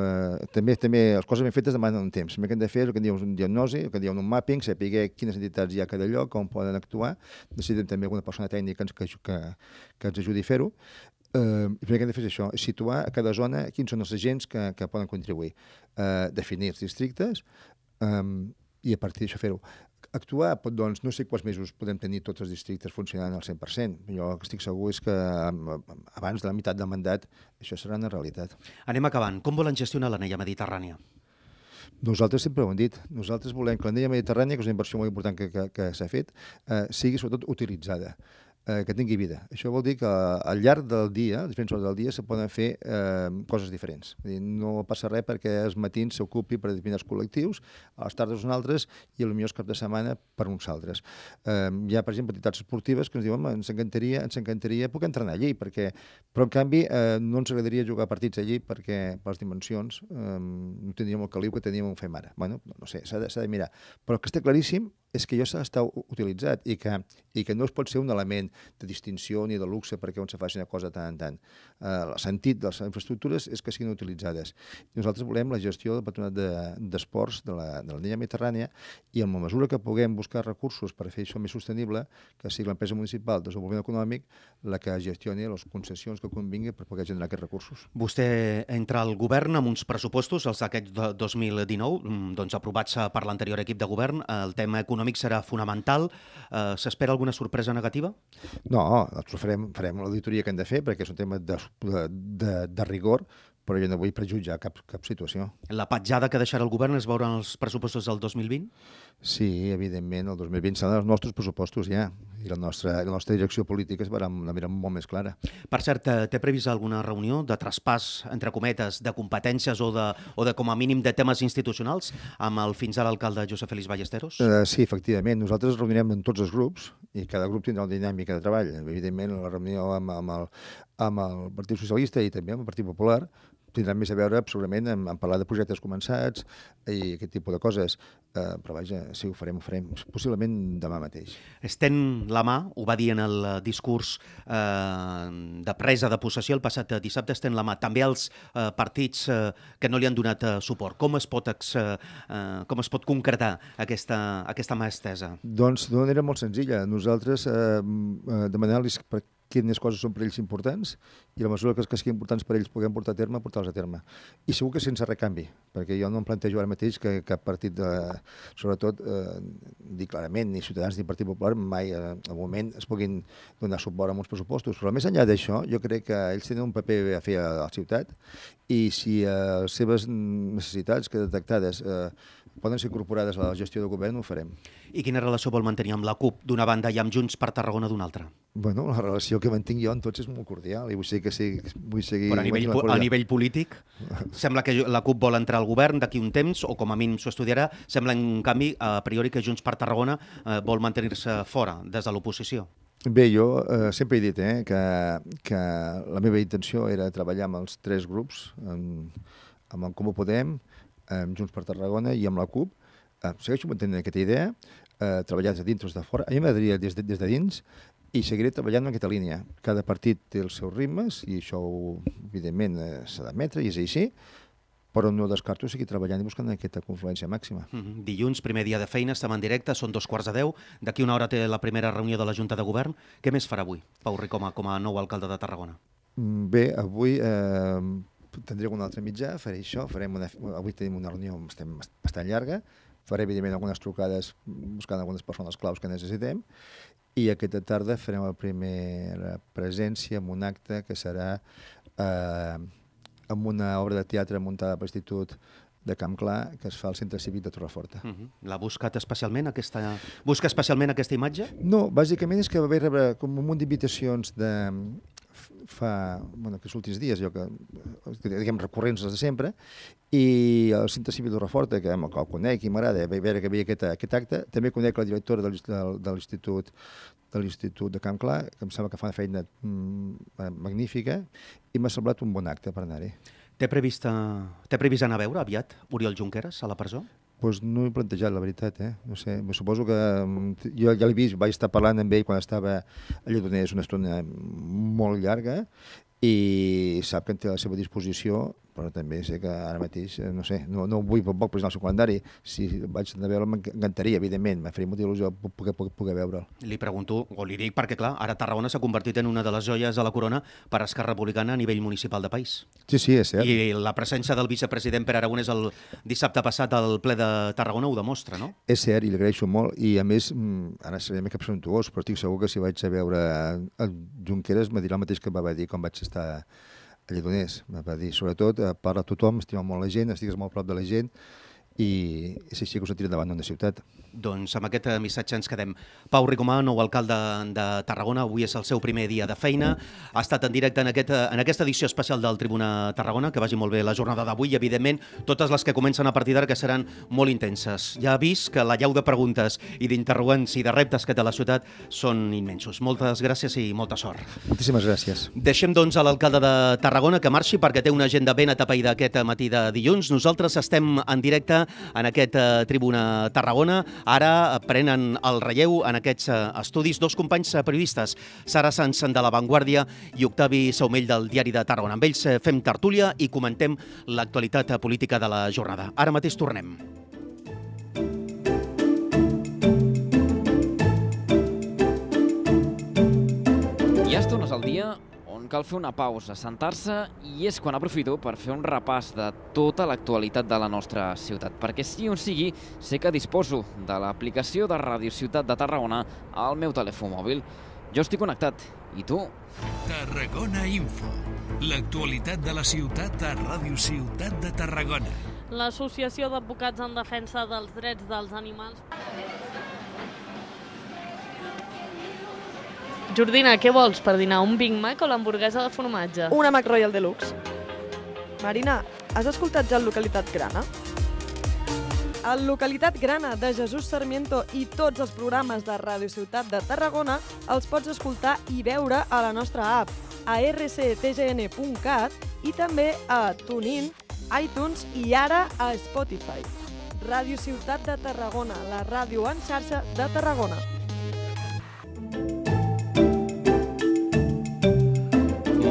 també també les coses ben fetes demanen un temps. El primer que hem de fer és el que diu un diagnosi, el que diu un mapping, saber quines entitats hi ha a cada lloc, com poden actuar. Necessitem també alguna persona tècnica que, que, que ens ajudi a fer-ho. Eh, el primer que hem de fer és això, és situar a cada zona quins són els agents que, que poden contribuir. Eh, definir els districtes eh, i a partir d'això fer-ho. Actuar, pot, doncs, no sé quants mesos podem tenir tots els districtes funcionant al 100%. Jo que estic segur és que abans de la meitat del mandat això serà una realitat. Anem acabant. Com volen gestionar l'anella mediterrània? Nosaltres sempre ho hem dit. Nosaltres volem que l'anella mediterrània, que és una inversió molt important que, que, que s'ha fet, eh, sigui sobretot utilitzada eh, que tingui vida. Això vol dir que al llarg del dia, diferents hores del dia, se poden fer eh, coses diferents. Vull dir, no passa res perquè els matins s'ocupi per determinats col·lectius, a les tardes uns altres i a lo millor els caps de setmana per uns altres. Eh, hi ha, per exemple, entitats esportives que ens diuen ens encantaria, ens encantaria poder entrenar allí, perquè, però en canvi eh, no ens agradaria jugar partits allí perquè per les dimensions eh, no tindríem el caliu que teníem on fem ara. Bueno, no sé, s'ha de, de mirar. Però el que està claríssim és que ja s'ha d'estar utilitzat i que, i que no es pot ser un element de distinció ni de luxe perquè on se faci una cosa tant en tant. Eh, el sentit de les infraestructures és que siguin utilitzades. Nosaltres volem la gestió del patronat d'esports de, de, la, de la línia mediterrània i en la mesura que puguem buscar recursos per fer això més sostenible, que sigui l'empresa municipal de desenvolupament econòmic la que gestioni les concessions que convingui per poder generar aquests recursos. Vostè entra al govern amb uns pressupostos, els d'aquest 2019, mm, doncs aprovats eh, per l'anterior equip de govern, el tema econòmic econòmic serà fonamental. Eh, S'espera alguna sorpresa negativa? No, nosaltres farem, farem l'auditoria que hem de fer perquè és un tema de, de, de, de rigor, però jo no vull prejutjar cap, cap situació. La petjada que deixarà el govern es veurà en els pressupostos del 2020? Sí, evidentment, el 2020 seran els nostres pressupostos ja i la nostra, la nostra direcció política es va la mira molt més clara. Per cert, eh, té previst alguna reunió de traspàs, entre cometes, de competències o de, o de com a mínim de temes institucionals amb el fins ara alcalde Josep Félix Ballesteros? Uh, sí, efectivament. Nosaltres reunirem en tots els grups i cada grup tindrà una dinàmica de treball. Evidentment, la reunió amb, amb, el, amb el Partit Socialista i també amb el Partit Popular tindran més a veure absolutament amb, amb parlar de projectes començats i aquest tipus de coses. Eh, però vaja, si ho farem, ho farem possiblement demà mateix. Estén la mà, ho va dir en el discurs eh, de presa de possessió el passat dissabte, estén la mà també als eh, partits uh, que no li han donat uh, suport. Com es pot, ex, eh, eh, com es pot concretar aquesta, aquesta mà estesa? Doncs d'una manera molt senzilla. Nosaltres eh, demanar-los quines coses són per ells importants i a la mesura que que siguin importants per ells puguem portar a terme, portar-les a terme. I segur que sense recanvi, perquè jo no em plantejo ara mateix que cap partit, de, sobretot, eh, dir clarament, ni Ciutadans ni Partit Popular mai eh, al moment es puguin donar suport a uns pressupostos. Però més enllà d'això, jo crec que ells tenen un paper a fer a la ciutat i si eh, les seves necessitats que detectades eh, poden ser incorporades a la gestió del govern, ho farem. I quina relació vol mantenir amb la CUP d'una banda i amb Junts per Tarragona d'una altra? Bueno, la relació que mantinc jo en tots és molt cordial i vull, seguir... que sigui, vull seguir... Però a nivell, a nivell polític, sembla que la CUP vol entrar al govern d'aquí un temps, o com a mínim s'ho estudiarà, sembla en canvi, a priori, que Junts per Tarragona eh, vol mantenir-se fora, des de l'oposició. Bé, jo eh, sempre he dit eh, que, que la meva intenció era treballar amb els tres grups, amb, amb el Comú Podem, amb eh, Junts per Tarragona i amb la CUP. Eh, segueixo mantenint aquesta idea, eh, treballar des de dins o des de fora. A mi m'agradaria des, de, des de dins i seguiré treballant en aquesta línia. Cada partit té els seus ritmes i això, evidentment, eh, s'ha d'admetre i és així, però no descarto seguir treballant i buscant aquesta confluència màxima. Mm -hmm. Dilluns, primer dia de feina, estem en directe, són dos quarts de deu, d'aquí una hora té la primera reunió de la Junta de Govern. Què més farà avui, Pau Ricoma, com a nou alcalde de Tarragona? Mm, bé, avui eh, tindré algun altre mitjà, faré això, farem una, avui tenim una reunió estem bastant llarga, faré evidentment algunes trucades mm, buscant algunes persones claus que necessitem i aquesta tarda farem la primera presència en un acte que serà eh, amb una obra de teatre muntada per l'Institut de Camp Clar que es fa al Centre Cívic de Torreforta. Uh mm-hmm. -huh. L'ha buscat especialment aquesta... Busca especialment aquesta imatge? No, bàsicament és que haver rebre com un munt d'invitacions de, fa, bueno, aquests últims dies, jo que, eh, diguem, recurrents de sempre, i el Cinta Civil de Raforta, que, amb el conec i m'agrada eh, veure que veia aquest, aquest acte, també conec la directora de l'Institut de l'Institut de Camp Clar, que em sembla que fa una feina mm, magnífica, i m'ha semblat un bon acte per anar-hi. Té previst, eh, té previst anar a veure aviat Oriol Junqueras a la presó? pues no he plantejat, la veritat, eh? No sé, me suposo que... Mm, jo ja l'he vist, vaig estar parlant amb ell quan estava a Lledoners una estona molt llarga i sap que en té a la seva disposició però també sé que ara mateix, eh, no sé, no, no vull poc posar el seu calendari, si vaig anar a veure'l m'encantaria, evidentment, m'ha fet molta il·lusió poder, poder, poder veure'l. Li pregunto, o li dic, perquè clar, ara Tarragona s'ha convertit en una de les joies de la corona per Esquerra Republicana a nivell municipal de país. Sí, sí, és cert. I la presència del vicepresident Pere Aragonès el dissabte passat al ple de Tarragona ho demostra, no? És cert, i agraeixo molt, i a més, mm, ara seré més que presumptuós, però estic segur que si vaig a veure en eh, Junqueras me dirà el mateix que va dir quan vaig estar a Lledoners. Va dir, sobretot, eh, parla a tothom, estima molt la gent, estigues molt prop de la gent, i és així que ho sentiré davant d'una ciutat. Doncs amb aquest eh, missatge ens quedem. Pau Ricomà, nou alcalde de Tarragona, avui és el seu primer dia de feina, ha estat en directe en, aquest, eh, en aquesta edició especial del Tribuna Tarragona, que vagi molt bé la jornada d'avui i, evidentment, totes les que comencen a partir d'ara que seran molt intenses. Ja ha vist que la llau de preguntes i d'interrogants i de reptes que té la ciutat són immensos. Moltes gràcies i molta sort. Moltíssimes gràcies. Deixem, doncs, a l'alcalde de Tarragona que marxi perquè té una agenda ben atapeïda aquest matí de dilluns. Nosaltres estem en directe en aquest eh, Tribuna Tarragona. Ara eh, prenen el relleu en aquests eh, estudis dos companys eh, periodistes, Sara Sanz de La Vanguardia i Octavi Saumell del Diari de Tarragona. Amb ells eh, fem tertúlia i comentem l'actualitat política de la jornada. Ara mateix tornem. Ja es tornes al dia cal fer una pausa, sentar-se, i és quan aprofito per fer un repàs de tota l'actualitat de la nostra ciutat, perquè si on sigui, sé que disposo de l'aplicació de Radio Ciutat de Tarragona al meu telèfon mòbil. Jo estic connectat, i tu? Tarragona Info, l'actualitat de la ciutat a Radio Ciutat de Tarragona. L'Associació d'Advocats en Defensa dels Drets dels Animals... Jordina, què vols per dinar? Un Big Mac o l'hamburguesa de formatge? Una Mac Royal Deluxe. Marina, has escoltat ja el Localitat Grana? El Localitat Grana de Jesús Sarmiento i tots els programes de Radio Ciutat de Tarragona els pots escoltar i veure a la nostra app, a rctgn.cat i també a TuneIn, iTunes i ara a Spotify. Radio Ciutat de Tarragona, la ràdio en xarxa de Tarragona.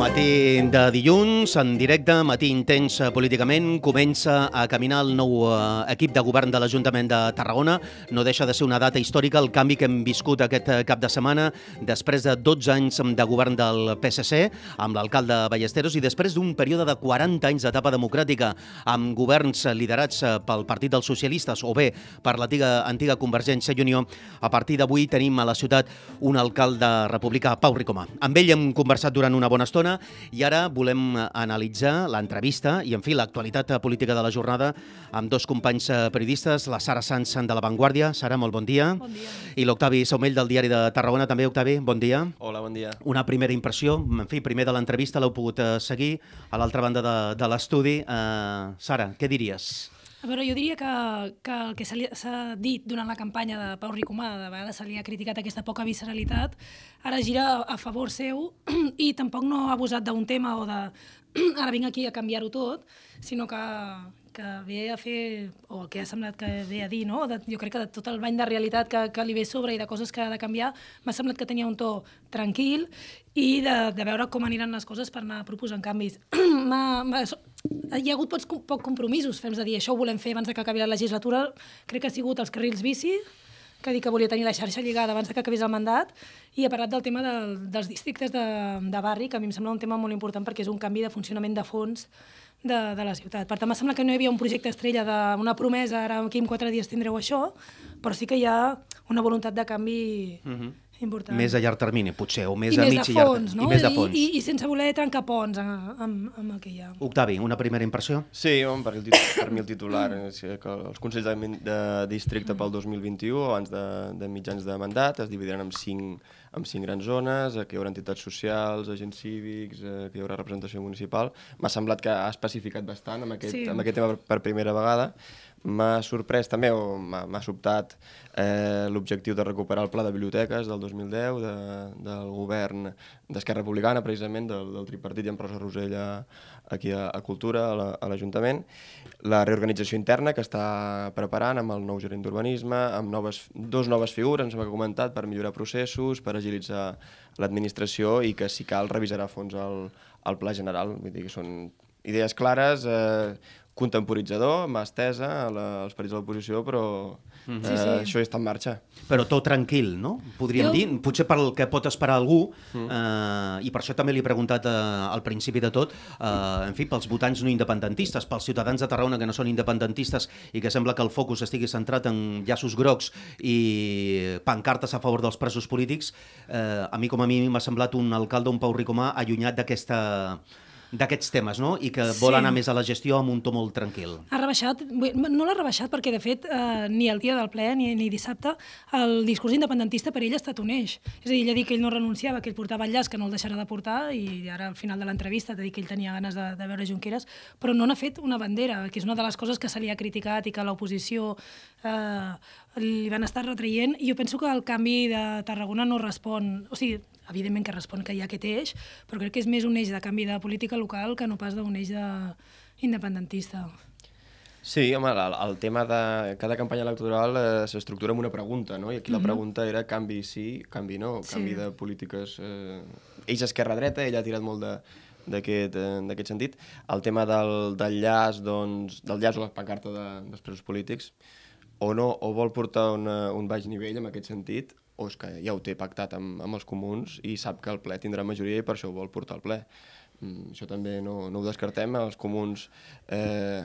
matí de dilluns, en directe, matí intens eh, políticament, comença a caminar el nou eh, equip de govern de l'Ajuntament de Tarragona. No deixa de ser una data històrica el canvi que hem viscut aquest eh, cap de setmana després de 12 anys de govern del PSC amb l'alcalde Ballesteros i després d'un període de 40 anys d'etapa democràtica amb governs liderats pel Partit dels Socialistes o bé per l'antiga antiga Convergència i Unió. A partir d'avui tenim a la ciutat un alcalde republicà, Pau Ricomà. Amb ell hem conversat durant una bona estona Barcelona i ara volem analitzar l'entrevista i, en fi, l'actualitat política de la jornada amb dos companys eh, periodistes, la Sara Sanz de La Vanguardia. Sara, molt bon dia. Bon dia. I l'Octavi Saumell del Diari de Tarragona. També, Octavi, bon dia. Hola, bon dia. Una primera impressió, en fi, primer de l'entrevista, l'heu pogut eh, seguir a l'altra banda de, de l'estudi. Uh, Sara, què diries? A veure, jo diria que, que el que s'ha dit durant la campanya de Pau Ricomà, de vegades se li ha criticat aquesta poca visceralitat, ara gira a favor seu <clears throat> i tampoc no ha abusat d'un tema o de <clears throat> ara vinc aquí a canviar-ho tot, sinó que, que ve a fer, o que ha semblat que ve a dir, no? de, jo crec que de tot el bany de realitat que, que li ve sobre i de coses que ha de canviar, m'ha semblat que tenia un to tranquil i de, de veure com aniran les coses per anar proposant canvis. m ha, m ha, hi ha hagut pocs, poc compromisos, fem de dir, això ho volem fer abans de que acabi la legislatura, crec que ha sigut els carrils bici, que dit que volia tenir la xarxa lligada abans de que acabés el mandat, i ha parlat del tema de, dels districtes de, de barri, que a mi em sembla un tema molt important perquè és un canvi de funcionament de fons de, de la ciutat. Per tant, em sembla que no hi havia un projecte estrella d'una promesa, ara aquí en quatre dies tindreu això, però sí que hi ha una voluntat de canvi uh mhm. -huh important. més a llarg termini, potser, o més I a mig i llarg termini. No? I més de fons, I, i, I sense voler trencar ponts amb, amb el que hi ha. Octavi, una primera impressió? Sí, home, per, el, per mi el titular, eh, que els Consells de, de Districte pel 2021, abans de, de mitjans de mandat, es dividiran en cinc, en cinc grans zones, eh, que hi haurà entitats socials, agents cívics, eh, que hi haurà representació municipal. M'ha semblat que ha especificat bastant amb aquest, sí. amb aquest tema per primera vegada, M'ha sorprès també, o m'ha sobtat, eh, l'objectiu de recuperar el pla de biblioteques del 2010 de, del govern d'Esquerra Republicana, precisament del, del tripartit i en Rosa a, aquí a, a Cultura, a l'Ajuntament. La, la reorganització interna que està preparant amb el nou gerent d'urbanisme, amb noves, dos noves figures, ens hem comentat, per millorar processos, per agilitzar l'administració i que, si cal, revisarà a fons el, el pla general. Vull dir que són idees clares, eh, contemporitzador, mà estesa als partits de l'oposició, però mm -hmm. eh, sí, sí. això està en marxa. Però tot tranquil, no? Podríem jo... dir, potser pel que pot esperar algú, mm. eh, i per això també li he preguntat eh, al principi de tot, eh, en fi, pels votants no independentistes, pels ciutadans de Tarragona que no són independentistes i que sembla que el focus estigui centrat en llaços grocs i pancartes a favor dels presos polítics, eh, a mi com a mi m'ha semblat un alcalde, un Pau Ricomà, allunyat d'aquesta d'aquests temes, no? I que vol sí. anar més a la gestió amb un to molt tranquil. Ha rebaixat, no l'ha rebaixat perquè, de fet, eh, ni el dia del ple ni, ni dissabte el discurs independentista per ell ha estat un eix. És a dir, ell ha dit que ell no renunciava, que ell portava el llaç, que no el deixarà de portar, i ara al final de l'entrevista t'ha dit que ell tenia ganes de, de veure Junqueras, però no n'ha fet una bandera, que és una de les coses que se li ha criticat i que l'oposició eh, li van estar retraient, i jo penso que el canvi de Tarragona no respon... O sigui, evidentment que respon que hi ha aquest eix, però crec que és més un eix de canvi de política local que no pas d'un eix de independentista. Sí, home, el, el tema de cada campanya electoral eh, s'estructura amb una pregunta, no? I aquí mm -hmm. la mhm. pregunta era canvi sí, canvi no, sí. canvi de polítiques... Eh... és esquerra-dreta, ella ha tirat molt de eh, d'aquest sentit. El tema del, del llaç, doncs, del llaç o la pancarta de, dels presos polítics, o no, o vol portar una, un baix nivell en aquest sentit, o és que ja ho té pactat amb, amb els comuns i sap que el ple tindrà majoria i per això ho vol portar al ple. Mm, això també no, no ho descartem, els comuns... Eh,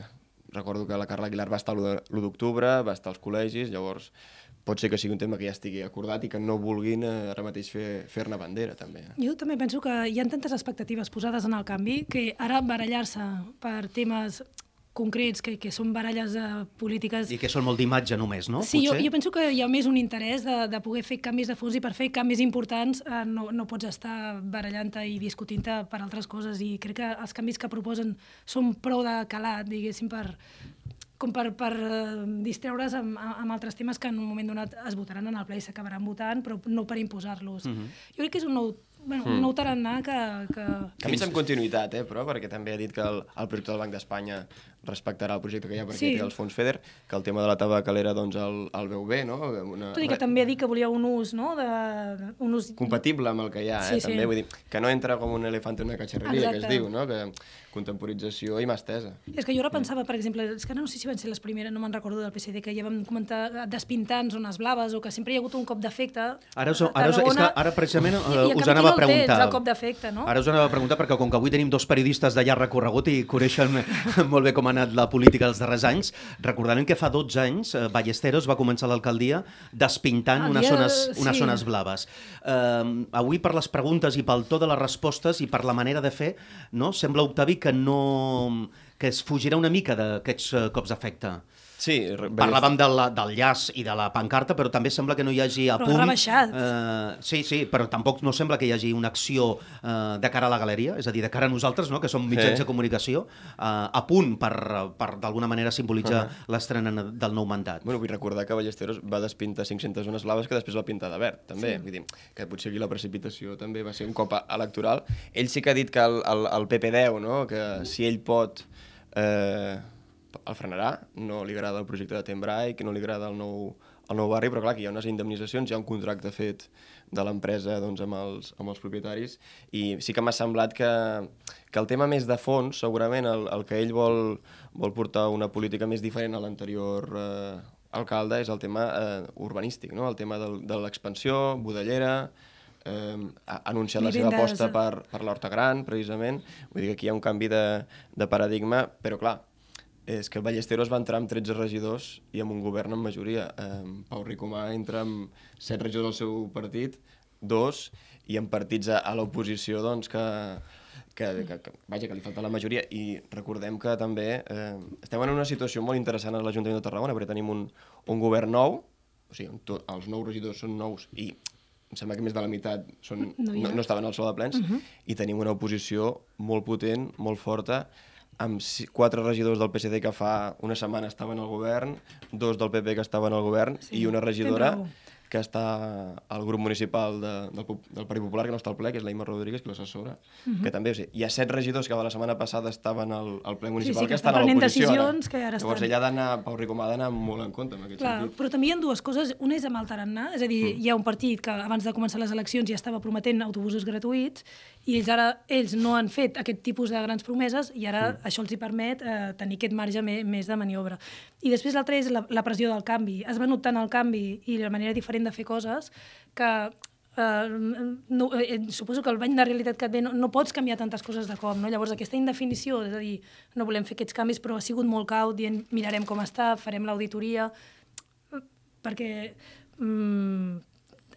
recordo que la Carla Aguilar va estar l'1 d'octubre, va estar als col·legis, llavors pot ser que sigui un tema que ja estigui acordat i que no vulguin eh, ara mateix fer-ne fer bandera, també. Jo també penso que hi ha tantes expectatives posades en el canvi que ara barallar-se per temes concrets, que, que són baralles de polítiques... I que són molt d'imatge només, no? Sí, jo, jo penso que hi ha més un interès de, de poder fer canvis de fons i per fer canvis importants eh, no, no pots estar barallant-te i discutint-te per altres coses i crec que els canvis que proposen són prou de calat, diguéssim, per, com per, per eh, distreure's amb, amb altres temes que en un moment donat es votaran en el ple i s'acabaran votant, però no per imposar-los. Uh mhm. -huh. Jo crec que és un nou bueno, mm. un nou tarannà que... que... Que a mi amb continuïtat, eh, però, perquè també ha dit que el, el projecte del Banc d'Espanya respectarà el projecte que hi ha perquè sí. té els fons FEDER, que el tema de la tabacalera doncs, el, el veu bé, no? Una... Tot i que també ha dit que volia un ús, no?, de, nos... compatible amb el que hi ha, eh, sí, eh, sí. també. Vull dir, que no entra com un elefant en una catxerreria, Exacte. que es diu, no? Que contemporització i mestesa. És que jo repensava, per exemple, és que no sé si van ser les primeres, no me'n recordo del PSD, que ja vam comentar eh, despintant zones blaves o que sempre hi ha hagut un cop d'efecte. Ara, us, ara, us, és que ara precisament uh, I, i eh, us anava no a preguntar. Tens, cop d'efecte, no? Ara us anava a preguntar perquè com que avui tenim dos periodistes de llarg recorregut i coneixen <laughs> molt bé com ha anat la política els darrers anys, recordarem que fa 12 anys Ballesteros va començar l'alcaldia despintant ah, unes, ja, zones, unes sí. zones blaves eh, avui per les preguntes i pel to de les respostes i per la manera de fer, no? sembla, Octavi, que no que es fugirà una mica d'aquests eh, cops d'efecte. Sí, Parlàvem de la, del llaç i de la pancarta, però també sembla que no hi hagi a però punt... rebaixat. Eh, sí, sí, però tampoc no sembla que hi hagi una acció eh, de cara a la galeria, és a dir, de cara a nosaltres, no?, que som mitjans sí. de comunicació, eh, a punt per, per d'alguna manera simbolitzar uh -huh. l'estrena del nou mandat. Bueno, vull recordar que Ballesteros va despintar 500 zones blaves que després va pintar de verd, també. Sí. Vull dir, que potser aquí la precipitació també va ser un cop electoral. Ell sí que ha dit que el, el, el PP10, no?, que si ell pot... Eh, el frenarà, no li agrada el projecte de Tembrai, que no li agrada el nou, el nou barri, però clar, que hi ha unes indemnitzacions, hi ha un contracte fet de l'empresa doncs, amb, els, amb els propietaris, i sí que m'ha semblat que, que el tema més de fons, segurament el, el que ell vol, vol portar una política més diferent a l'anterior eh, alcalde és el tema eh, urbanístic, no? el tema del, de l'expansió, Budellera, eh, ha anunciat la seva aposta per, per l'Horta Gran, precisament. Vull dir que aquí hi ha un canvi de, de paradigma, però clar, és que Ballesteros va entrar amb 13 regidors i amb un govern en majoria. Um, Pau Ricomà entra amb 7 regidors del seu partit, dos, i amb partits a, a l'oposició doncs, que, que, que, que, vaja, que li falta la majoria. I recordem que també eh, estem en una situació molt interessant a l'Ajuntament de Tarragona, perquè tenim un, un govern nou, o sigui, to, els nous regidors són nous i em sembla que més de la meitat són, no, no, no estaven al sol de Plens, uh mhm. -huh. i tenim una oposició molt potent, molt forta, amb quatre regidors del PSC que fa una setmana estaven al govern, dos del PP que estaven al govern sí, i una regidora que està al grup municipal de, del, del Partit Popular, que no està al ple, que és la Rodríguez, que l'assessora, uh mhm. -huh. que també, o sigui, hi ha set regidors que la setmana passada estaven al, al ple municipal sí, sí, que, que estan a l'oposició ara. Que ara Llavors ella ha d'anar, Pau Ricomà ha d'anar molt en compte en aquest Clar, sentit. Però també hi ha dues coses, una és amb el tarannà, és a dir, mm. hi ha un partit que abans de començar les eleccions ja estava prometent autobusos gratuïts i ells ara ells no han fet aquest tipus de grans promeses i ara sí. això els hi permet eh, tenir aquest marge més de maniobra. I després l'altre és la, la pressió del canvi. Es va tant el canvi i la manera diferent de fer coses que Uh, no, eh, suposo que el bany de realitat que et ve no, no pots canviar tantes coses de cop, no? Llavors aquesta indefinició, és a dir, no volem fer aquests canvis, però ha sigut molt caut, dient mirarem com està, farem l'auditoria, perquè mm,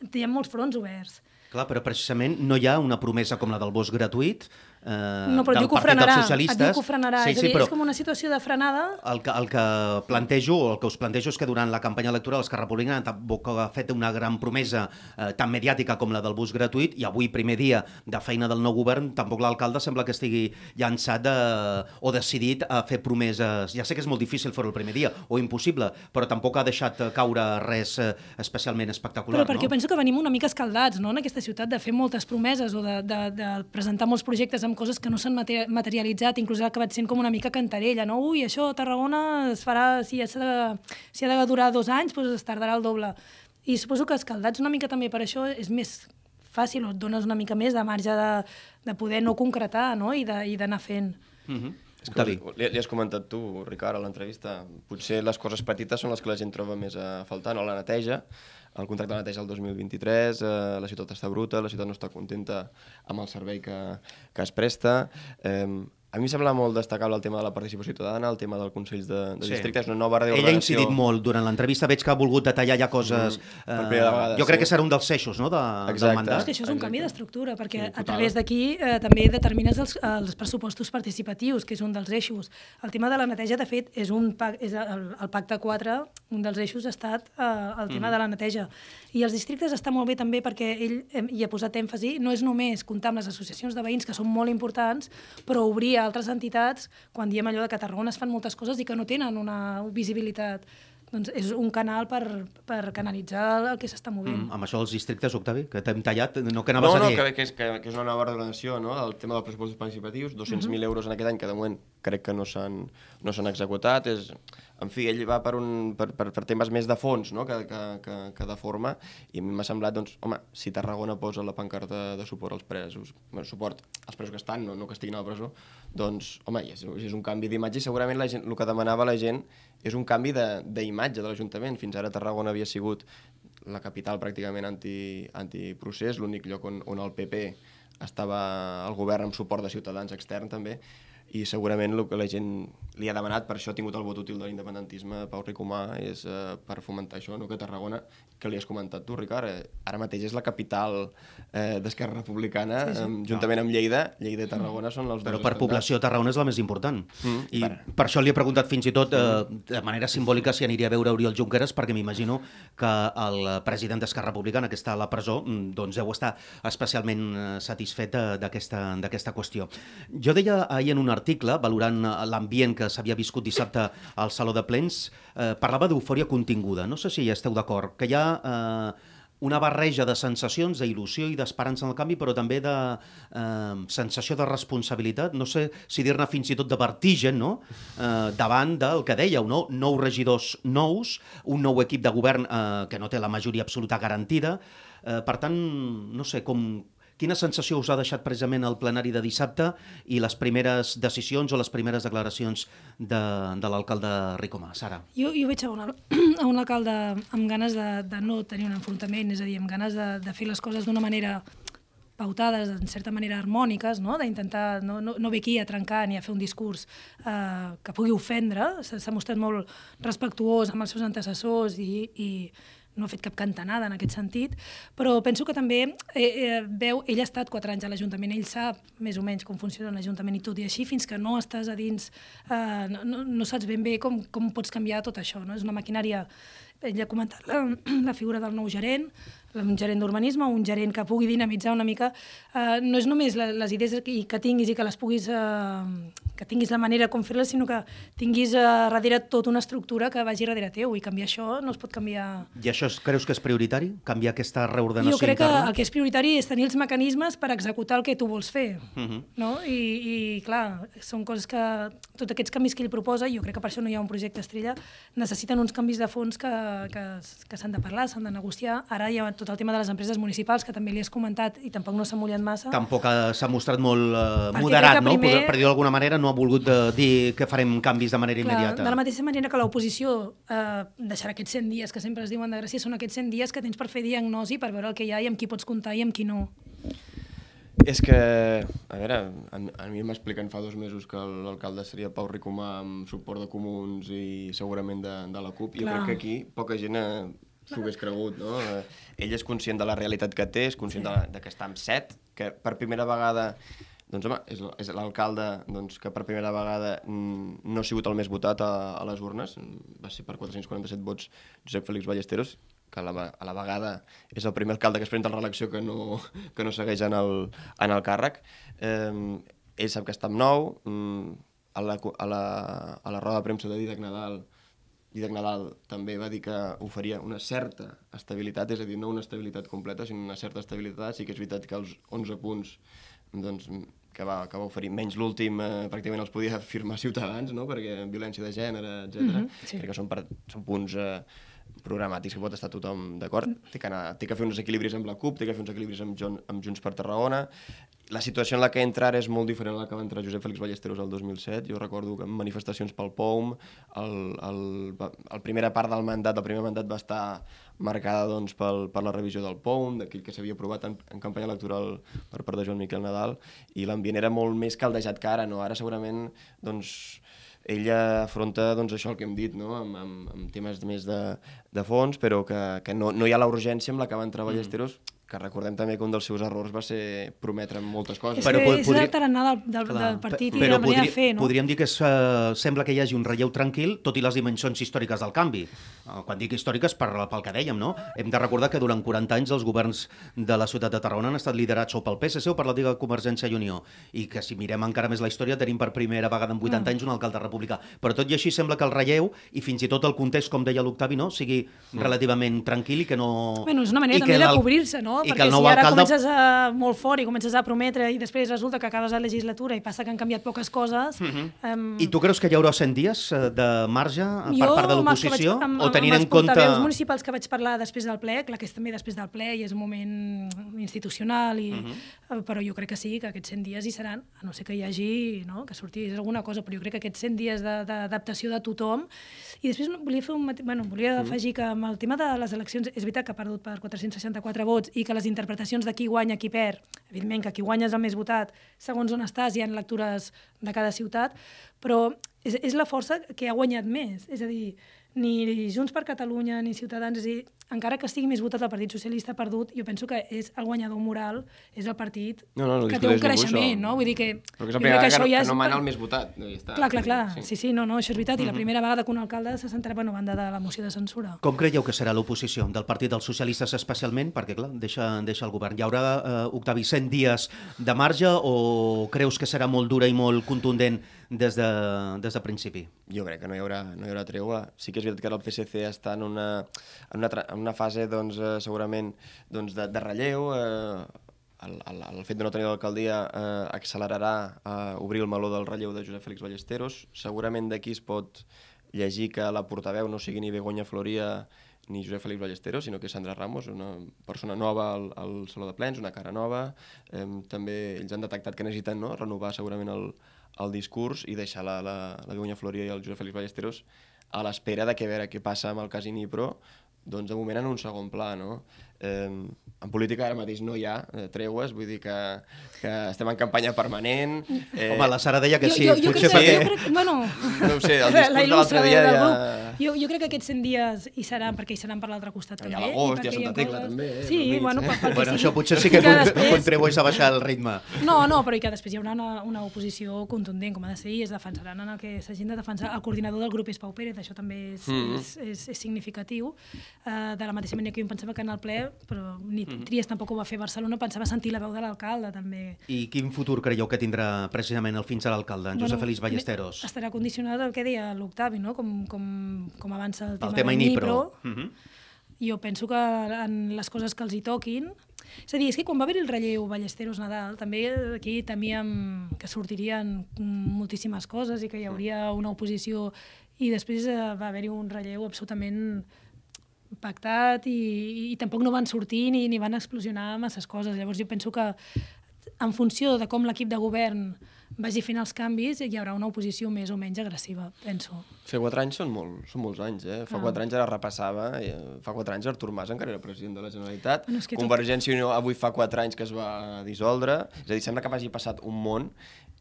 hi ha molts fronts oberts. Clar, però precisament no hi ha una promesa com la del bosc gratuït, eh, no, però del diu que Partit frenarà, dels Socialistes. Ah, diu que frenarà, sí, sí, és, dir, però és com una situació de frenada. El que, el que plantejo, el que us plantejo és que durant la campanya electoral Esquerra Republicana tampoc ha fet una gran promesa eh, tan mediàtica com la del bus gratuït i avui, primer dia de feina del nou govern, tampoc l'alcalde sembla que estigui llançat de, eh, o decidit a fer promeses. Ja sé que és molt difícil fer-ho el primer dia, o impossible, però tampoc ha deixat caure res eh, especialment espectacular. Però perquè no? penso que venim una mica escaldats no? en aquesta ciutat de fer moltes promeses o de, de, de presentar molts projectes amb coses que no s'han materialitzat, inclús ha acabat sent com una mica cantarella, no? Ui, això a Tarragona es farà, si, ja s'ha de, si ha de durar dos anys, doncs es tardarà el doble. I suposo que escaldats una mica també per això és més fàcil, o et dones una mica més de marge de, de poder no concretar no? i d'anar fent. Mm És que li, li has comentat tu, Ricard, a l'entrevista. Potser les coses petites són les que la gent troba més a faltar, no? La neteja, el contracte neteix el 2023, eh, la ciutat està bruta, la ciutat no està contenta amb el servei que, que es presta. Eh, a mi em sembla molt destacable el tema de la participació ciutadana, el tema del Consell de, de sí. Districte, és una nova reordenació. Ella ha incidit molt durant l'entrevista, veig que ha volgut detallar ja coses... Mm, eh, vegada, jo sí. crec que serà un dels seixos no, de, exacte, del mandat. És que això és un exacte. canvi d'estructura, perquè sí, a través d'aquí eh, també determines els, els pressupostos participatius, que és un dels eixos. El tema de la neteja, de fet, és un és el, el pacte 4, un dels eixos ha estat eh, el tema mm. de la neteja. I els districtes està molt bé també perquè ell hi ha posat èmfasi, no és només comptar amb les associacions de veïns, que són molt importants, però obrir a altres entitats, quan diem allò de que a Tarragona es fan moltes coses i que no tenen una visibilitat doncs és un canal per, per canalitzar el que s'està movent. Mm, amb això els districtes, Octavi, que t'hem tallat, no que anaves no, no, a dir... No, que, que, és, que, que és una nova ordenació, no? el tema dels pressupostos participatius, 200.000 mm -hmm. euros en aquest any, que de moment crec que no s'han no executat, és en fi, ell va per, un, per, per, per temes més de fons no? que, que, que, que de forma, i a mi m'ha semblat, doncs, home, si Tarragona posa la pancarta de suport als presos, bueno, suport als presos que estan, no, no que estiguin a la presó, doncs, home, és, és un canvi d'imatge i segurament la gent, el que demanava la gent és un canvi d'imatge de, de l'Ajuntament. Fins ara Tarragona havia sigut la capital pràcticament anti, antiprocés, l'únic lloc on, on el PP estava al govern amb suport de ciutadans extern també, i segurament el que la gent li ha demanat, per això ha tingut el vot útil de l'independentisme Pau Ricomà, és eh, per fomentar això, no? que Tarragona, que li has comentat tu, Ricard, eh, ara mateix és la capital eh, d'Esquerra Republicana, sí, sí. Amb, juntament amb Lleida, Lleida i Tarragona mm. són els dos... Però per població Tarragona és la més important. Mm, I per... per això li he preguntat fins i tot, eh, de manera simbòlica, si aniria a veure Oriol Junqueras, perquè m'imagino que el president d'Esquerra Republicana, que està a la presó, mm, doncs deu estar especialment eh, satisfet eh, d'aquesta qüestió. Jo deia ahir en un article, valorant eh, l'ambient que s'havia viscut dissabte al Saló de Plens, eh, parlava d'eufòria continguda. No sé si hi esteu d'acord, que hi ha eh, una barreja de sensacions, d'il·lusió i d'esperança en el canvi, però també de eh, sensació de responsabilitat, no sé si dir-ne fins i tot de vertigen, no? eh, davant del que dèieu, no? nou regidors nous, un nou equip de govern eh, que no té la majoria absoluta garantida, eh, per tant, no sé, com, Quina sensació us ha deixat precisament el plenari de dissabte i les primeres decisions o les primeres declaracions de, de l'alcalde Ricomà? Sara. Jo, jo veig a un, <clears throat> a un alcalde amb ganes de, de no tenir un enfrontament, és a dir, amb ganes de, de fer les coses d'una manera pautades, en certa manera harmòniques, no? d'intentar no, no, no ve aquí a trencar ni a fer un discurs eh, que pugui ofendre. S'ha mostrat molt respectuós amb els seus antecessors i, i, no ha fet cap cantanada en aquest sentit, però penso que també eh, eh, veu, ell ha estat quatre anys a l'Ajuntament, ell sap més o menys com funciona l'Ajuntament i tot i així, fins que no estàs a dins, eh, no, no, no saps ben bé com, com pots canviar tot això, no? És una maquinària ell ha comentat la, <clears throat> la figura del nou gerent, un gerent d'urbanisme un gerent que pugui dinamitzar una mica, eh, no és només la, les idees que, que tinguis i que les puguis, eh, que tinguis la manera com fer-les, sinó que tinguis eh, darrere tota una estructura que vagi darrere teu i canviar això no es pot canviar... I això és, creus que és prioritari? Canviar aquesta reordenació interna? Jo crec interna? que el que és prioritari és tenir els mecanismes per executar el que tu vols fer, uh mhm. -huh. no? I, I, clar, són coses que... Tots aquests canvis que ell proposa, jo crec que per això no hi ha un projecte estrella, necessiten uns canvis de fons que, que, que s'han de parlar, s'han de negociar. Ara ja tot el tema de les empreses municipals, que també li has comentat i tampoc no s'ha mullat massa. Tampoc s'ha mostrat molt eh, moderat, no? Primer... Per dir d'alguna manera, no ha volgut eh, dir que farem canvis de manera Clar, immediata. De la mateixa manera que l'oposició eh, deixarà aquests 100 dies que sempre es diuen de gràcia, són aquests 100 dies que tens per fer diagnosi, per veure el que hi ha i amb qui pots comptar i amb qui no. És que, a veure, a, a mi m'expliquen fa dos mesos que l'alcalde seria Pau Ricomà amb suport de comuns i segurament de, de la CUP. Clar. Jo crec que aquí poca gent eh, s'ho hagués cregut, no? Eh, ell és conscient de la realitat que té, és conscient sí. de, la, de que està amb set, que per primera vegada doncs home, és, és l'alcalde doncs, que per primera vegada mm, no ha sigut el més votat a, a les urnes, va ser per 447 vots Josep Félix Ballesteros, que a la, a la vegada és el primer alcalde que es presenta a la reelecció que no, que no segueix en el, en el càrrec. Eh, ell sap que està amb nou, mm, a la, a la, a la roda de premsa de Didac Nadal Didac Nadal també va dir que oferia una certa estabilitat, és a dir, no una estabilitat completa, sinó una certa estabilitat. Sí que és veritat que els 11 punts doncs, que, va, que va oferir menys l'últim eh, pràcticament els podia firmar Ciutadans, no? perquè violència de gènere, etc. Mm -hmm, sí. Crec que són, per, són punts eh, programàtics que pot estar tothom d'acord. Té, que anar, té que fer uns equilibris amb la CUP, té que fer uns equilibris amb, John, amb Junts per Tarragona, la situació en la que entra ara és molt diferent a la que va entrar Josep Félix Ballesteros el 2007. Jo recordo que en manifestacions pel POUM, el, el, el primera part del mandat, el primer mandat va estar marcada doncs, pel, per la revisió del POUM, d'aquell que s'havia aprovat en, en campanya electoral per part de Joan Miquel Nadal, i l'ambient era molt més caldejat que ara, no? Ara segurament, doncs, ella afronta doncs, això el que hem dit, no? amb, amb, amb temes més de, de fons, però que, que no, no hi ha la urgència amb la que van treballar mm que recordem també que un dels seus errors va ser prometre moltes coses. És que és podri... el tarannà del, del, del partit però i la manera de fer, no? Podríem dir que uh, sembla que hi hagi un relleu tranquil, tot i les dimensions històriques del canvi. Uh, quan dic històriques, per, pel que dèiem, no? Hem de recordar que durant 40 anys els governs de la ciutat de Tarragona han estat liderats o pel PSC o per la Liga de Convergència i Unió. I que si mirem encara més la història, tenim per primera vegada en 80 mm. anys un alcalde republicà. Però tot i així sembla que el relleu i fins i tot el context, com deia l'Octavi, no? sigui mm. relativament tranquil i que no... Bueno, és una manera també de cobrir-se, no? I Perquè que el nou si ara alcalde... comences a, molt fort i comences a prometre i després resulta que acabes la legislatura i passa que han canviat poques coses... Uh -huh. um... I tu creus que hi haurà 100 dies eh, de marge eh, jo, per part de l'oposició? O tenint en compte... els municipals que vaig parlar després del ple, clar que és també després del ple i és un moment institucional, i... Uh mhm. eh, -huh. però jo crec que sí, que aquests 100 dies hi seran, a no sé que hi hagi, no? que sortís alguna cosa, però jo crec que aquests 100 dies d'adaptació de, de, de tothom... I després volia fer un... Bueno, volia uh mhm. -huh. afegir que amb el tema de les eleccions, és veritat que ha perdut per 464 vots i que les interpretacions de qui guanya, qui perd, evidentment que qui guanya és el més votat, segons on estàs hi ha lectures de cada ciutat, però és, és la força que ha guanyat més. És a dir, ni Junts per Catalunya ni Ciutadans, és a dir, encara que estigui més votat el Partit Socialista perdut, jo penso que és el guanyador moral, és el partit no, no, no que té un creixement, això. no? Vull dir que... Perquè és la primera que, que, ja és... que no mana el més votat. No, ja està. Clar, clar, clar. Sí. sí, sí, no, no, això és veritat. Mm -hmm. I la mm-hmm. primera vegada que un alcalde se centra per una banda de la moció de censura. Com creieu que serà l'oposició? Del Partit dels Socialistes especialment? Perquè, clar, deixa, deixa el govern. Hi haurà, eh, Octavi, 100 dies de marge o creus que serà molt dura i molt contundent des de, des de principi. Jo crec que no hi haurà, no hi haurà treua. Sí que és veritat que el PSC està en una, en una, en una fase doncs, eh, segurament doncs, de, de relleu, eh, el, el, el fet de no tenir l'alcaldia eh, accelerarà a obrir el meló del relleu de Josep Félix Ballesteros. Segurament d'aquí es pot llegir que la portaveu no sigui ni Begoña Floria ni Josep Félix Ballesteros, sinó que és Sandra Ramos, una persona nova al, al Saló de Plens, una cara nova. Eh, també ells han detectat que necessiten no, renovar segurament el, el discurs i deixar la, la, la Begoña Floria i el Josep Félix Ballesteros a l'espera de que veure què passa amb el cas Inipro, doncs de moment en un segon pla, no? eh, en política ara mateix no hi ha eh, treues, vull dir que, que estem en campanya permanent. Eh... Home, la Sara deia que sí, jo, jo, jo potser crec, perquè... Jo crec, bueno, <laughs> no ho sé, el discurs de l'altre dia ja... Jo, jo crec que aquests 100 dies hi seran, perquè hi seran per l'altre costat també. Hi ha l'agost, i a Santa Tecla coses... també. Eh, sí, no bueno, per, per bueno, sí. això potser sí que, que després... contribueix a baixar el ritme. No, no, però i que després hi haurà una, una oposició contundent, com ha de ser, i es defensaran en el que s'hagin de defensar. El coordinador del grup és Pau Pérez, això també és, mm -hmm. és, és, és significatiu. Uh, de la mateixa manera que jo em pensava que en el ple però ni mm -hmm. Tries tampoc ho va fer Barcelona, pensava sentir la veu de l'alcalde també. I quin futur creieu que tindrà precisament el fins a l'alcalde, en bueno, Josep Feliç Ballesteros? Estarà condicionat al que deia l'Octavi, no? com, com, com avança el, el tema, el tema Mm -hmm. Jo penso que en les coses que els hi toquin, és a dir, és que quan va haver-hi el relleu Ballesteros-Nadal, també aquí temíem que sortirien moltíssimes coses i que hi hauria una oposició i després eh, va haver-hi un relleu absolutament pactat i, i tampoc no van sortir ni, ni van explosionar masses coses. Llavors jo penso que en funció de com l'equip de govern vagi fent els canvis, hi haurà una oposició més o menys agressiva, penso. Fa quatre anys són, molt, són molts anys, eh? Fa ah. quatre anys ara repassava, i, eh, fa quatre anys Artur Mas encara era president de la Generalitat, bueno, Convergència tot... Unió avui fa quatre anys que es va dissoldre, és a dir, sembla que hagi passat un món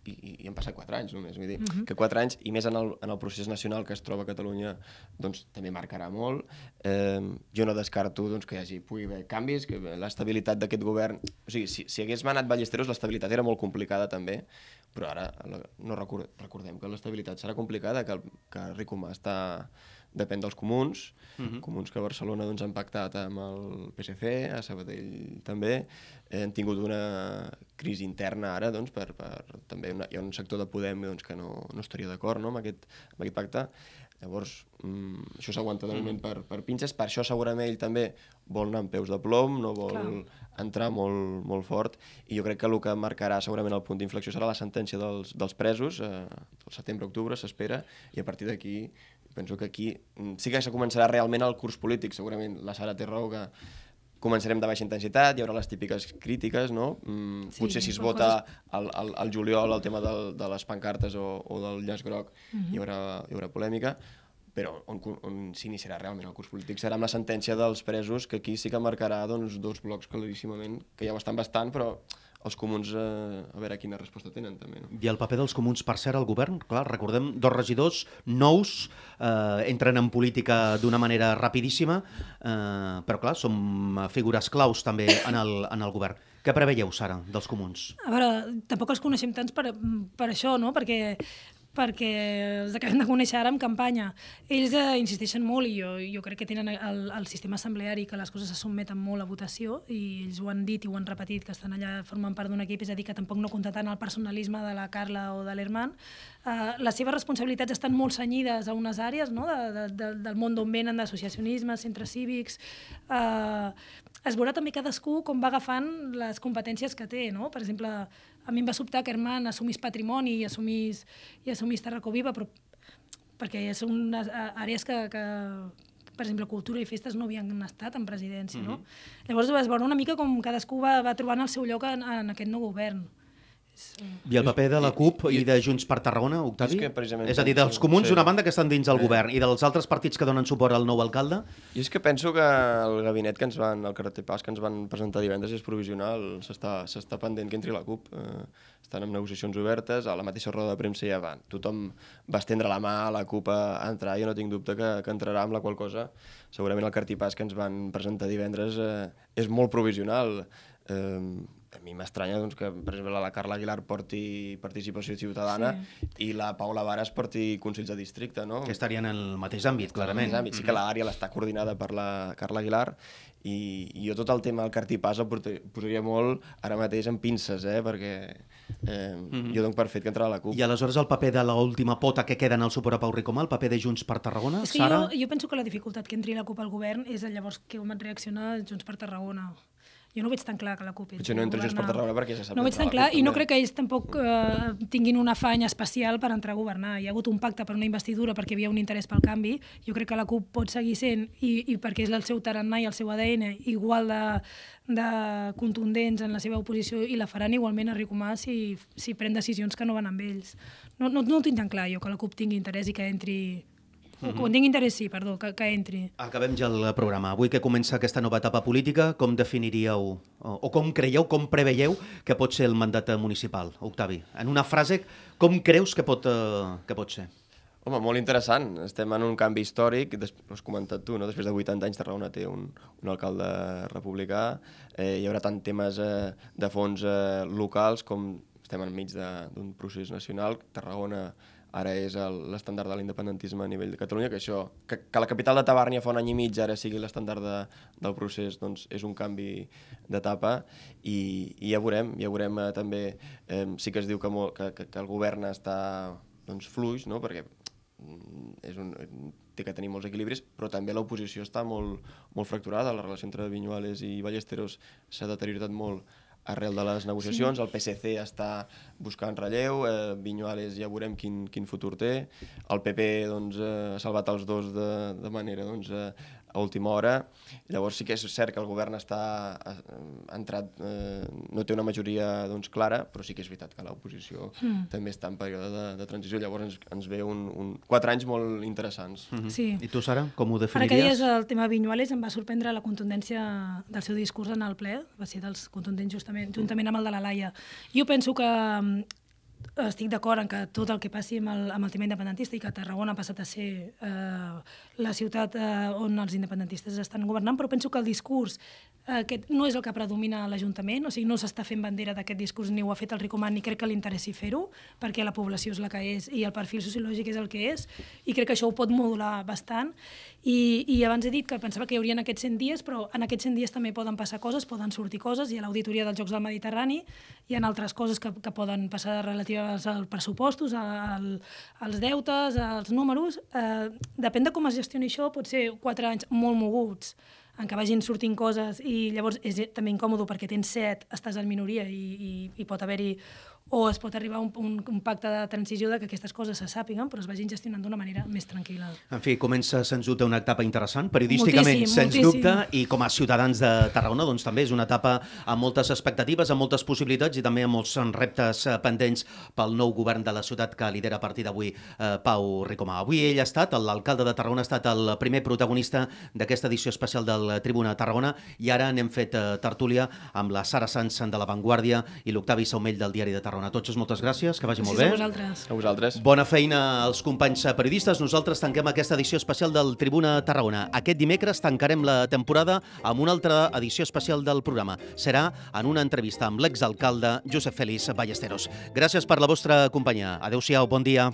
i, i han passat 4 anys només, vull dir, uh mhm. -huh. que 4 anys, i més en el, en el procés nacional que es troba a Catalunya, doncs també marcarà molt. Eh, jo no descarto doncs, que hi hagi, pugui haver canvis, que l'estabilitat d'aquest govern... O sigui, si, si hagués manat Ballesteros, l'estabilitat era molt complicada també, però ara no record, recordem que l'estabilitat serà complicada, que, el, que Rico està depèn dels comuns, uh mhm. -huh. comuns que a Barcelona doncs, han pactat amb el PSC, a Sabadell també, eh, han tingut una crisi interna ara, doncs, per, per, també una, hi ha un sector de Podem doncs, que no, no estaria d'acord no, amb, aquest, amb aquest pacte, Llavors, mm, això s'aguanta de mhm. moment per, per pinxes, per això segurament ell també vol anar amb peus de plom, no vol Clar. entrar molt, molt fort, i jo crec que el que marcarà segurament el punt d'inflexió serà la sentència dels, dels presos, eh, el setembre-octubre s'espera, i a partir d'aquí penso que aquí mm, sí que se començarà realment el curs polític, segurament. La Sara té raó que començarem de baixa intensitat, hi haurà les típiques crítiques, no? Mm, sí, potser si es vota al, al, al juliol el tema del, de les pancartes o, o del llaç groc mm -hmm. hi, haurà, hi haurà polèmica, però on, on s'iniciarà realment el curs polític serà amb la sentència dels presos, que aquí sí que marcarà doncs, dos blocs claríssimament, que ja ho estan bastant, però els comuns a, eh, a veure quina resposta tenen també. No? I el paper dels comuns, per ser al govern, clar, recordem, dos regidors nous eh, entren en política d'una manera rapidíssima, eh, però clar, som eh, figures claus també en el, en el govern. Què preveieu, Sara, dels comuns? A veure, tampoc els coneixem tants per, per això, no? perquè perquè els acabem de conèixer ara en campanya. Ells eh, insisteixen molt i jo, jo crec que tenen el, el sistema assembleari que les coses se sotmeten molt a votació i ells ho han dit i ho han repetit, que estan allà formant part d'un equip, és a dir, que tampoc no compta tant el personalisme de la Carla o de l'Herman. Eh, les seves responsabilitats estan molt senyides a unes àrees no? de, de, de, del món d'on venen, d'associacionisme, centres cívics... Eh, es veurà també cadascú com va agafant les competències que té, no? Per exemple, a mi em va sobtar que Herman assumís patrimoni i assumís, i assumís Viva, però, perquè és unes eh, àrees que, que, per exemple, cultura i festes no havien estat en presidència, mm -hmm. no? Mhm. Llavors vas veure una mica com cadascú va, va trobant el seu lloc en, en aquest nou govern. I el paper de la CUP i, i, i de Junts per Tarragona, Octavi? És, que és a dir, doncs, dels comuns sí. una banda que estan dins del sí. Eh. govern i dels altres partits que donen suport al nou alcalde? I és que penso que el gabinet que ens van, el carreter pas que ens van presentar divendres és provisional, s'està pendent que entri la CUP. Eh, estan amb negociacions obertes, a la mateixa roda de premsa ja avant. Tothom va estendre la mà a la CUP a entrar, jo no tinc dubte que, que entrarà amb la qual cosa. Segurament el cartipàs que ens van presentar divendres eh, és molt provisional. Eh, que a mi m'estranya doncs, que, per exemple, la Carla Aguilar porti participació ciutadana sí. i la Paula Vares porti Consells de Districte, no? Que estarien en el mateix àmbit, clarament. En el mateix àmbit. Sí que mm-hmm. l'àrea l'està coordinada per la Carla Aguilar i, i jo tot el tema del cartipàs el posaria molt ara mateix en pinces, eh? perquè eh, mm -hmm. jo dono per fet que entrarà la CUP. I aleshores el paper de l'última pota que queda en el suport a Pau Ricomà, el paper de Junts per Tarragona, és que Sara? Jo, jo penso que la dificultat que entri la CUP al govern és llavors que com reacciona Junts per Tarragona. Jo no veig tan clar que la CUP... Potser no entra governar... Junts per Tarragona perquè ja se sap... No veig tan clar i no crec que ells tampoc eh, tinguin un afany especial per entrar a governar. Hi ha hagut un pacte per una investidura perquè hi havia un interès pel canvi. Jo crec que la CUP pot seguir sent, i, i perquè és el seu tarannà i el seu ADN, igual de, de contundents en la seva oposició i la faran igualment a Ricomà si, si pren decisions que no van amb ells. No, no, no ho tinc tan clar jo, que la CUP tingui interès i que entri Mm -hmm. Tinc sí, perdó, que, que entri. Acabem ja el programa. Avui que comença aquesta nova etapa política, com definiríeu, o, o com creieu, com preveieu que pot ser el mandat eh, municipal, Octavi? En una frase, com creus que pot, eh, que pot ser? Home, molt interessant. Estem en un canvi històric, des... ho has comentat tu, no? després de 80 anys Tarragona té un, un alcalde republicà, eh, hi haurà tant temes eh, de fons eh, locals com estem enmig d'un procés nacional, Tarragona ara és l'estàndard de l'independentisme a nivell de Catalunya, que això, que, que la capital de Tabàrnia fa un any i mig ara sigui l'estàndard de, del procés, doncs és un canvi d'etapa i, i ja veurem, ja veurem eh, també, eh, sí que es diu que, molt, que, que, que el govern està doncs, fluix, no? perquè mm, és un, té que tenir molts equilibris, però també l'oposició està molt, molt fracturada, la relació entre Vinyuales i Ballesteros s'ha deteriorat molt arrel de les negociacions, sí. el PSC està buscant relleu, eh, Vinyuales ja veurem quin, quin futur té, el PP doncs, eh, ha salvat els dos de, de manera doncs, eh, a última hora. Llavors sí que és cert que el govern està ha, eh, entrat, eh, no té una majoria doncs, clara, però sí que és veritat que l'oposició mm. també està en període de, de transició. Llavors ens, ens ve un, un, quatre anys molt interessants. Mm -hmm. sí. I tu, Sara, com ho definiries? Ara que dies el tema Vinyuales, em va sorprendre la contundència del seu discurs en el ple, va ser dels contundents justament, juntament amb el de la Laia. Jo penso que mm, estic d'acord en que tot el que passi amb el, amb el tema independentista i que Tarragona ha passat a ser eh, la ciutat eh, on els independentistes estan governant, però penso que el discurs eh, aquest no és el que predomina a l'Ajuntament, o sigui, no s'està fent bandera d'aquest discurs, ni ho ha fet el Ricomà ni crec que li interessi fer-ho, perquè la població és la que és i el perfil sociològic és el que és, i crec que això ho pot modular bastant. I, i abans he dit que pensava que hi haurien aquests 100 dies, però en aquests 100 dies també poden passar coses, poden sortir coses, i a l'auditoria dels Jocs del Mediterrani hi ha altres coses que, que poden passar relatives als pressupostos, al, als deutes, als números, eh, depèn de com es gestioni això, pot ser quatre anys molt moguts, en què vagin sortint coses i llavors és també incòmodo perquè tens set, estàs en minoria i, i, i pot haver-hi o es pot arribar a un, un, un pacte de transició de que aquestes coses se sàpiguen, però es vagin gestionant d'una manera més tranquil·la. En fi, comença, sens dubte, una etapa interessant, periodísticament, moltíssim, sens moltíssim. dubte, i com a ciutadans de Tarragona, doncs també és una etapa amb moltes expectatives, amb moltes possibilitats i també amb molts reptes eh, pendents pel nou govern de la ciutat que lidera a partir d'avui eh, Pau Ricomà. Avui ell ha estat, l'alcalde de Tarragona, ha estat el primer protagonista d'aquesta edició especial del Tribuna de Tarragona i ara n'hem fet eh, tertúlia amb la Sara Sansen de La Vanguardia i l'Octavi Saumell del Diari de Tarragona Tarragona. A tots moltes gràcies, que vagi gràcies molt bé. A vosaltres. A vosaltres. Bona feina als companys periodistes. Nosaltres tanquem aquesta edició especial del Tribuna Tarragona. Aquest dimecres tancarem la temporada amb una altra edició especial del programa. Serà en una entrevista amb l'exalcalde Josep Félix Ballesteros. Gràcies per la vostra companyia. Adéu-siau, bon dia.